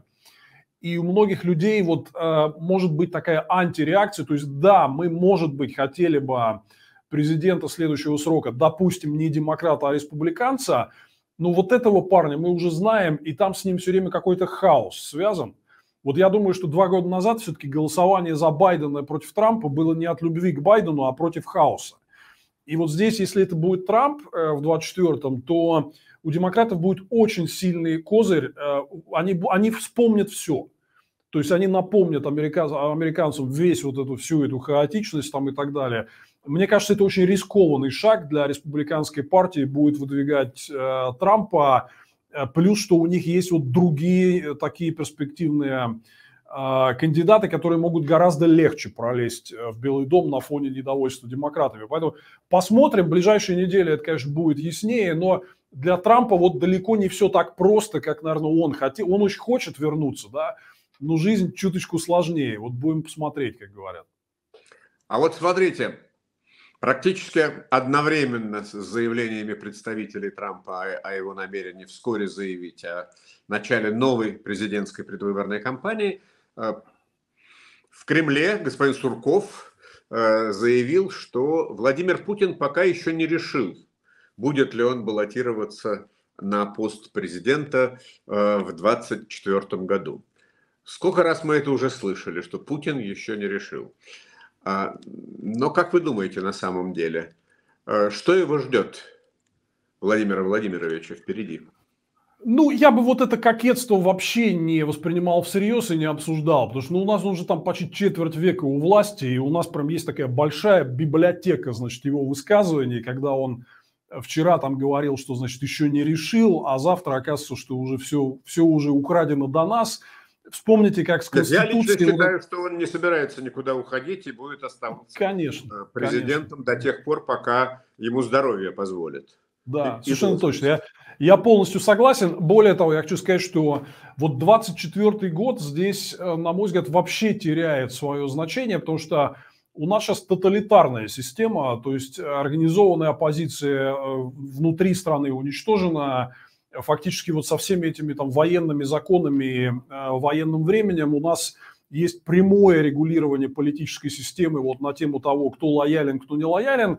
и у многих людей вот э, может быть такая антиреакция, то есть да, мы, может быть, хотели бы президента следующего срока, допустим, не демократа, а республиканца, но вот этого парня мы уже знаем, и там с ним все время какой-то хаос связан. Вот я думаю, что два года назад все-таки голосование за Байдена против Трампа было не от любви к Байдену, а против хаоса. И вот здесь, если это будет Трамп э, в 24-м, то у демократов будет очень сильный козырь, э, они, они вспомнят все. То есть они напомнят американ, американцам весь вот эту всю эту хаотичность там и так далее. Мне кажется, это очень рискованный шаг для республиканской партии будет выдвигать э, Трампа. Э, плюс, что у них есть вот другие э, такие перспективные э, кандидаты, которые могут гораздо легче пролезть в Белый дом на фоне недовольства демократами. Поэтому посмотрим. В ближайшие недели это, конечно, будет яснее, но для Трампа вот далеко не все так просто, как, наверное, он хотел. Он очень хочет вернуться, да, но жизнь чуточку сложнее. Вот будем посмотреть, как говорят. А вот смотрите, практически одновременно с заявлениями представителей Трампа о, о его намерении вскоре заявить о начале новой президентской предвыборной кампании, э, в Кремле господин Сурков э, заявил, что Владимир Путин пока еще не решил, будет ли он баллотироваться на пост президента э, в 2024 году. Сколько раз мы это уже слышали, что Путин еще не решил. А, но как вы думаете на самом деле, э, что его ждет Владимира Владимировича впереди? Ну, я бы вот это кокетство вообще не воспринимал всерьез и не обсуждал, потому что ну, у нас уже там почти четверть века у власти, и у нас прям есть такая большая библиотека, значит, его высказываний, когда он вчера там говорил, что, значит, еще не решил, а завтра оказывается, что уже все, все уже украдено до нас. Вспомните, как с Конституцией... Я лично считаю, что он не собирается никуда уходить и будет оставаться конечно, э, президентом конечно. до тех пор, пока ему здоровье позволит. Да, и, совершенно и точно. Я, я полностью согласен. Более того, я хочу сказать, что вот 24 год здесь, э, на мой взгляд, вообще теряет свое значение, потому что у нас сейчас тоталитарная система, то есть организованная оппозиция э, внутри страны уничтожена. Фактически вот со всеми этими там военными законами, э, военным временем у нас есть прямое регулирование политической системы вот на тему того, кто лоялен, кто не лоялен,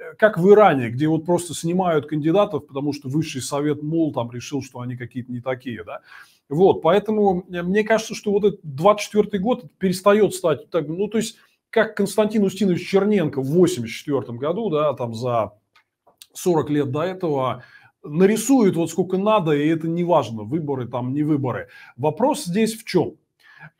э, как в Иране, где вот просто снимают кандидатов, потому что высший совет, мол, там решил, что они какие-то не такие, да. Вот, поэтому мне кажется, что вот этот 24 год перестает стать, так, ну, то есть как Константин Устинович Черненко в 1984 году, да, там за 40 лет до этого нарисует вот сколько надо, и это не важно, выборы там, не выборы. Вопрос здесь в чем?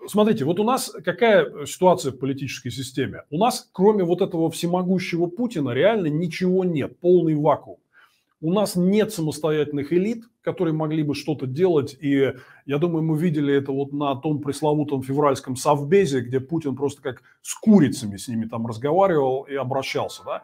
Смотрите, вот у нас какая ситуация в политической системе? У нас, кроме вот этого всемогущего Путина, реально ничего нет, полный вакуум. У нас нет самостоятельных элит, которые могли бы что-то делать. И я думаю, мы видели это вот на том пресловутом февральском совбезе, где Путин просто как с курицами с ними там разговаривал и обращался. Да?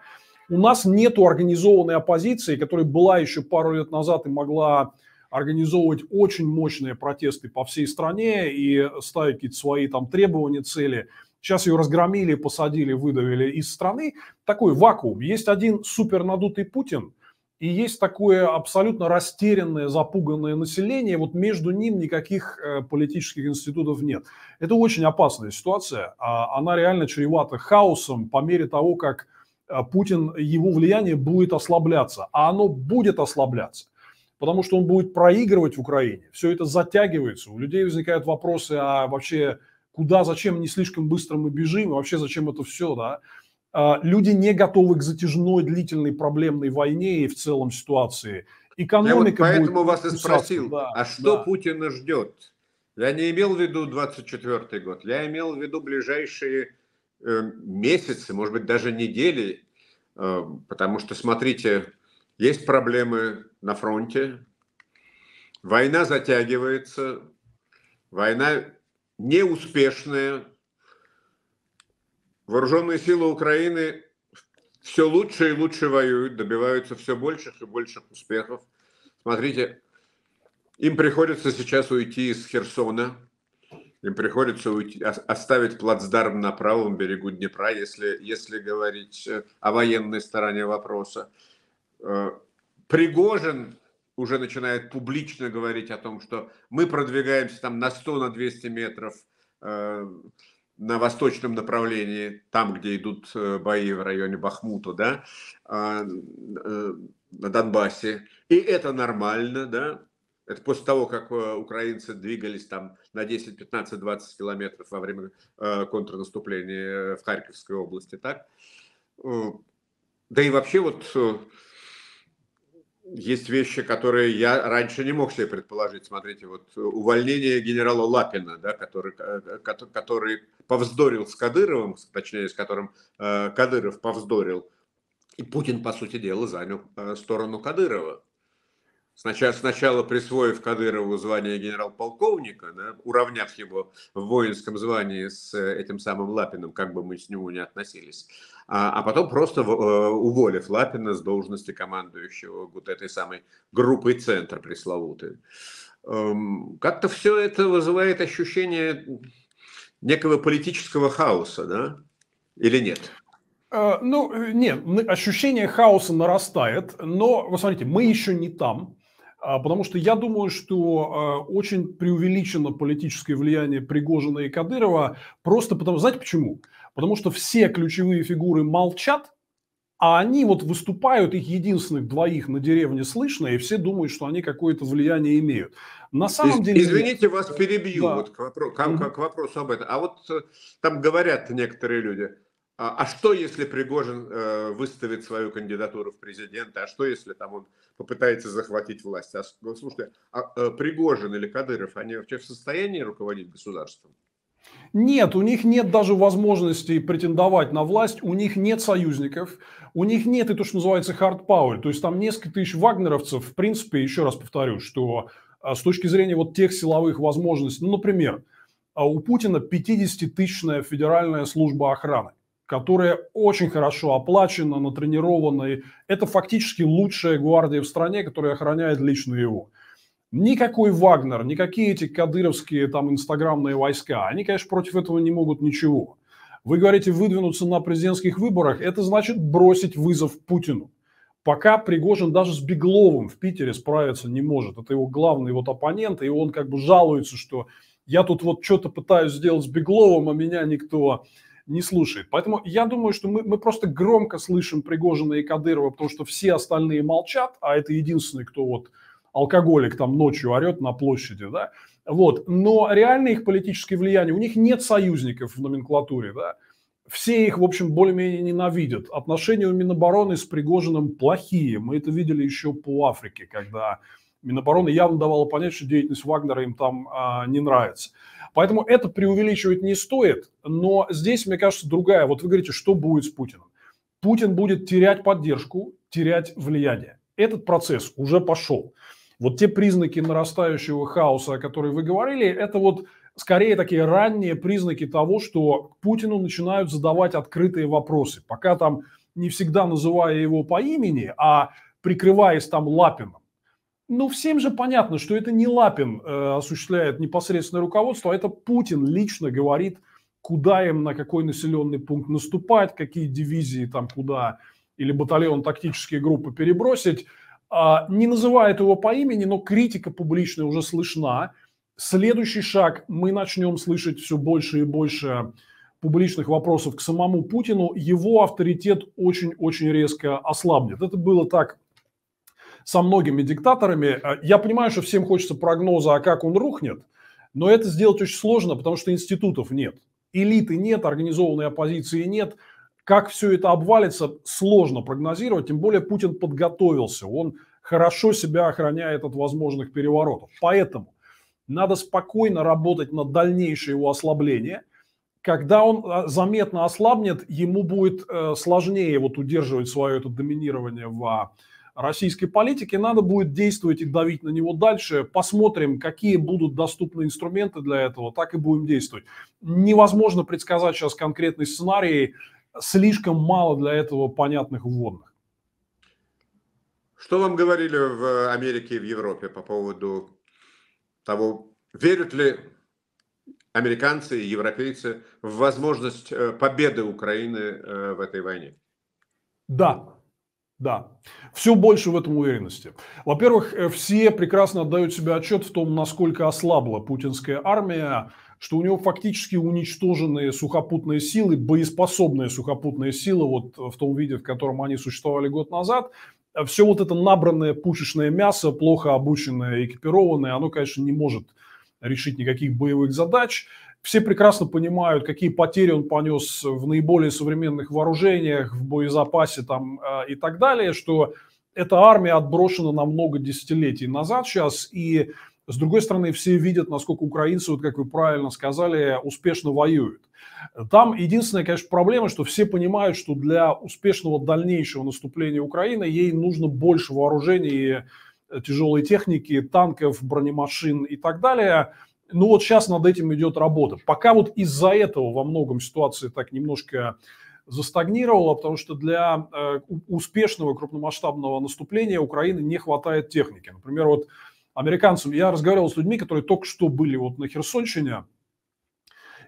У нас нет организованной оппозиции, которая была еще пару лет назад и могла организовывать очень мощные протесты по всей стране и ставить какие-то свои там требования, цели. Сейчас ее разгромили, посадили, выдавили из страны. Такой вакуум. Есть один супернадутый Путин – и есть такое абсолютно растерянное, запуганное население, вот между ним никаких э, политических институтов нет. Это очень опасная ситуация, а она реально чревата хаосом по мере того, как э, Путин, его влияние будет ослабляться, а оно будет ослабляться, потому что он будет проигрывать в Украине, все это затягивается, у людей возникают вопросы, а вообще куда, зачем не слишком быстро мы бежим, вообще зачем это все, да, а, люди не готовы к затяжной, длительной, проблемной войне и в целом ситуации. Экономика Я вот поэтому будет вас и спросил, да, а что да. Путина ждет? Я не имел в виду 24 год, я имел в виду ближайшие э, месяцы, может быть, даже недели, э, потому что, смотрите, есть проблемы на фронте, война затягивается, война неуспешная, Вооруженные силы Украины все лучше и лучше воюют, добиваются все больших и больших успехов. Смотрите, им приходится сейчас уйти из Херсона, им приходится уйти, а, оставить плацдарм на правом берегу Днепра, если, если говорить э, о военной стороне вопроса. Э, Пригожин уже начинает публично говорить о том, что мы продвигаемся там на 100-200 на метров э, на восточном направлении, там, где идут э, бои в районе Бахмута, да, а, э, на Донбассе. И это нормально, да. Это после того, как э, украинцы двигались там на 10, 15, 20 километров во время контрнаступления в Харьковской области, так. Да и вообще вот есть вещи, которые я раньше не мог себе предположить. Смотрите, вот увольнение генерала Лапина, да, который, э, э, который повздорил с Кадыровым, точнее, с которым э, Кадыров повздорил. И Путин, по сути дела, занял сторону Кадырова сначала, сначала присвоив Кадырову звание генерал-полковника, да, уравняв его в воинском звании с э, этим самым Лапиным, как бы мы с нему не относились, а, а потом просто э, уволив Лапина с должности командующего вот этой самой группой «Центр» пресловутой. Эм, как-то все это вызывает ощущение некого политического хаоса, да? Или нет? Э, ну, нет, ощущение хаоса нарастает, но, вот смотрите, мы еще не там. А, потому что я думаю, что а, очень преувеличено политическое влияние Пригожина и Кадырова. Просто потому... Знаете почему? Потому что все ключевые фигуры молчат, а они вот выступают, их единственных двоих на деревне слышно, и все думают, что они какое-то влияние имеют. На самом деле... Извините, вас перебью да. вот к, вопро- к, к вопросу об этом. А вот э, там говорят некоторые люди – а, а что, если Пригожин э, выставит свою кандидатуру в президенты? А что, если там он попытается захватить власть? А, ну, слушайте, а э, Пригожин или Кадыров, они вообще в состоянии руководить государством? Нет, у них нет даже возможности претендовать на власть, у них нет союзников, у них нет и то, что называется hard power. То есть там несколько тысяч вагнеровцев, в принципе, еще раз повторю, что а, с точки зрения вот тех силовых возможностей, ну, например, а, у Путина 50-тысячная федеральная служба охраны которая очень хорошо оплачена, натренирована. И это фактически лучшая гвардия в стране, которая охраняет лично его. Никакой Вагнер, никакие эти кадыровские там инстаграмные войска, они, конечно, против этого не могут ничего. Вы говорите выдвинуться на президентских выборах, это значит бросить вызов Путину. Пока Пригожин даже с Бегловым в Питере справиться не может. Это его главный вот оппонент, и он как бы жалуется, что я тут вот что-то пытаюсь сделать с Бегловым, а меня никто не слушает. Поэтому я думаю, что мы, мы просто громко слышим Пригожина и Кадырова, потому что все остальные молчат, а это единственный, кто вот алкоголик там ночью орет на площади, да, вот. Но реальное их политическое влияние, у них нет союзников в номенклатуре, да, все их, в общем, более-менее ненавидят. Отношения у Минобороны с Пригожиным плохие. Мы это видели еще по Африке, когда Минобороны явно давало понять, что деятельность Вагнера им там а, не нравится. Поэтому это преувеличивать не стоит, но здесь, мне кажется, другая. Вот вы говорите, что будет с Путиным? Путин будет терять поддержку, терять влияние. Этот процесс уже пошел. Вот те признаки нарастающего хаоса, о которых вы говорили, это вот скорее такие ранние признаки того, что к Путину начинают задавать открытые вопросы. Пока там не всегда называя его по имени, а прикрываясь там Лапином ну, всем же понятно, что это не Лапин э, осуществляет непосредственное руководство, а это Путин лично говорит, куда им на какой населенный пункт наступать, какие дивизии там куда или батальон тактические группы перебросить. Э, не называет его по имени, но критика публичная уже слышна. Следующий шаг мы начнем слышать все больше и больше публичных вопросов к самому Путину, его авторитет очень-очень резко ослабнет. Это было так со многими диктаторами. А, я понимаю, что всем хочется прогноза, а как он рухнет, но это сделать очень сложно, потому что институтов нет. Элиты нет, организованной оппозиции нет. Как все это обвалится, сложно прогнозировать. Тем более Путин подготовился. Он хорошо себя охраняет от возможных переворотов. Поэтому надо спокойно работать на дальнейшее его ослабление. Когда он а, заметно ослабнет, ему будет э, сложнее вот удерживать свое это доминирование в российской политики, надо будет действовать и давить на него дальше. Посмотрим, какие будут доступны инструменты для этого, так и будем действовать. Невозможно предсказать сейчас конкретный сценарий, слишком мало для этого понятных вводных. Что вам говорили в Америке и в Европе по поводу того, верят ли американцы и европейцы в возможность э, победы Украины э, в этой войне? Да, да, все больше в этом уверенности. Во-первых, э, все прекрасно отдают себе отчет в том, насколько ослабла путинская армия, что у него фактически уничтожены сухопутные силы, боеспособные сухопутные силы, вот э, в том виде, в котором они существовали год назад. Все вот это набранное пушечное мясо, плохо обученное, экипированное, оно, конечно, не может решить никаких боевых задач. Все прекрасно понимают, какие потери он понес в наиболее современных вооружениях, в боезапасе там э, и так далее, что эта армия отброшена на много десятилетий назад сейчас, и с другой стороны, все видят, насколько украинцы, вот как вы правильно сказали, успешно воюют. Там единственная, конечно, проблема, что все понимают, что для успешного дальнейшего наступления Украины ей нужно больше вооружений и тяжелой техники, танков, бронемашин и так далее. Ну вот сейчас над этим идет работа. Пока вот из-за этого во многом ситуация так немножко застагнировала, потому что для э, успешного крупномасштабного наступления Украины не хватает техники. Например, вот американцам, я разговаривал с людьми, которые только что были вот на Херсонщине,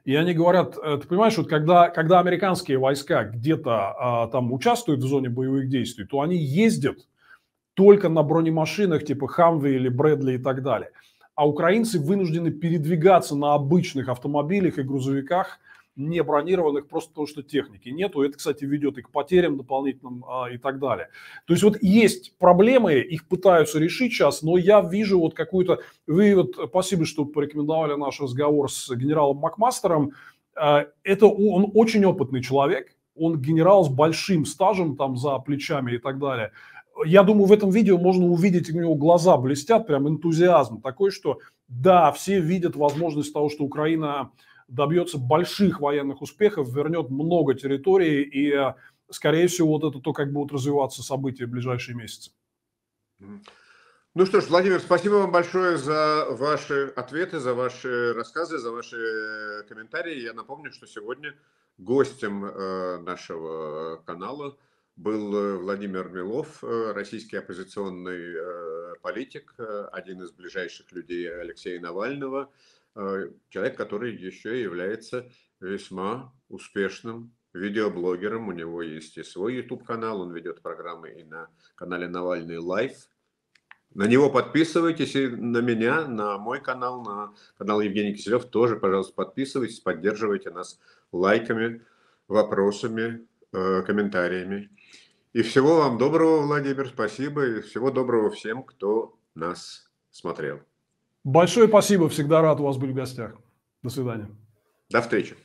и они говорят, э, ты понимаешь, вот когда, когда американские войска где-то а, там участвуют в зоне боевых действий, то они ездят только на бронемашинах типа Хамви или Брэдли и так далее. А украинцы вынуждены передвигаться на обычных автомобилях и грузовиках, не бронированных просто потому, что техники нету. Это, кстати, ведет и к потерям дополнительным а, и так далее. То есть вот есть проблемы, их пытаются решить сейчас, но я вижу вот какую-то... Вы вот, спасибо, что порекомендовали наш разговор с генералом Макмастером. А, это он очень опытный человек, он генерал с большим стажем там за плечами и так далее я думаю, в этом видео можно увидеть, у него глаза блестят, прям энтузиазм такой, что да, все видят возможность того, что Украина добьется больших военных успехов, вернет много территорий, и, скорее всего, вот это то, как будут развиваться события в ближайшие месяцы. Ну что ж, Владимир, спасибо вам большое за ваши ответы, за ваши рассказы, за ваши э, комментарии. Я напомню, что сегодня гостем э, нашего э, канала – был э, Владимир Милов, э, российский оппозиционный э, политик, один из ближайших людей Алексея Навального, человек, который еще является весьма успешным видеоблогером. У него есть и свой YouTube-канал, он ведет программы и на канале Навальный Лайф. На него подписывайтесь, и на меня, на мой канал, на канал Евгений Киселев тоже, пожалуйста, подписывайтесь, поддерживайте нас лайками, вопросами, Э, комментариями. И всего вам доброго, Владимир, спасибо, и всего доброго всем, кто нас смотрел. Большое спасибо, всегда рад у вас быть в гостях. До свидания. До встречи.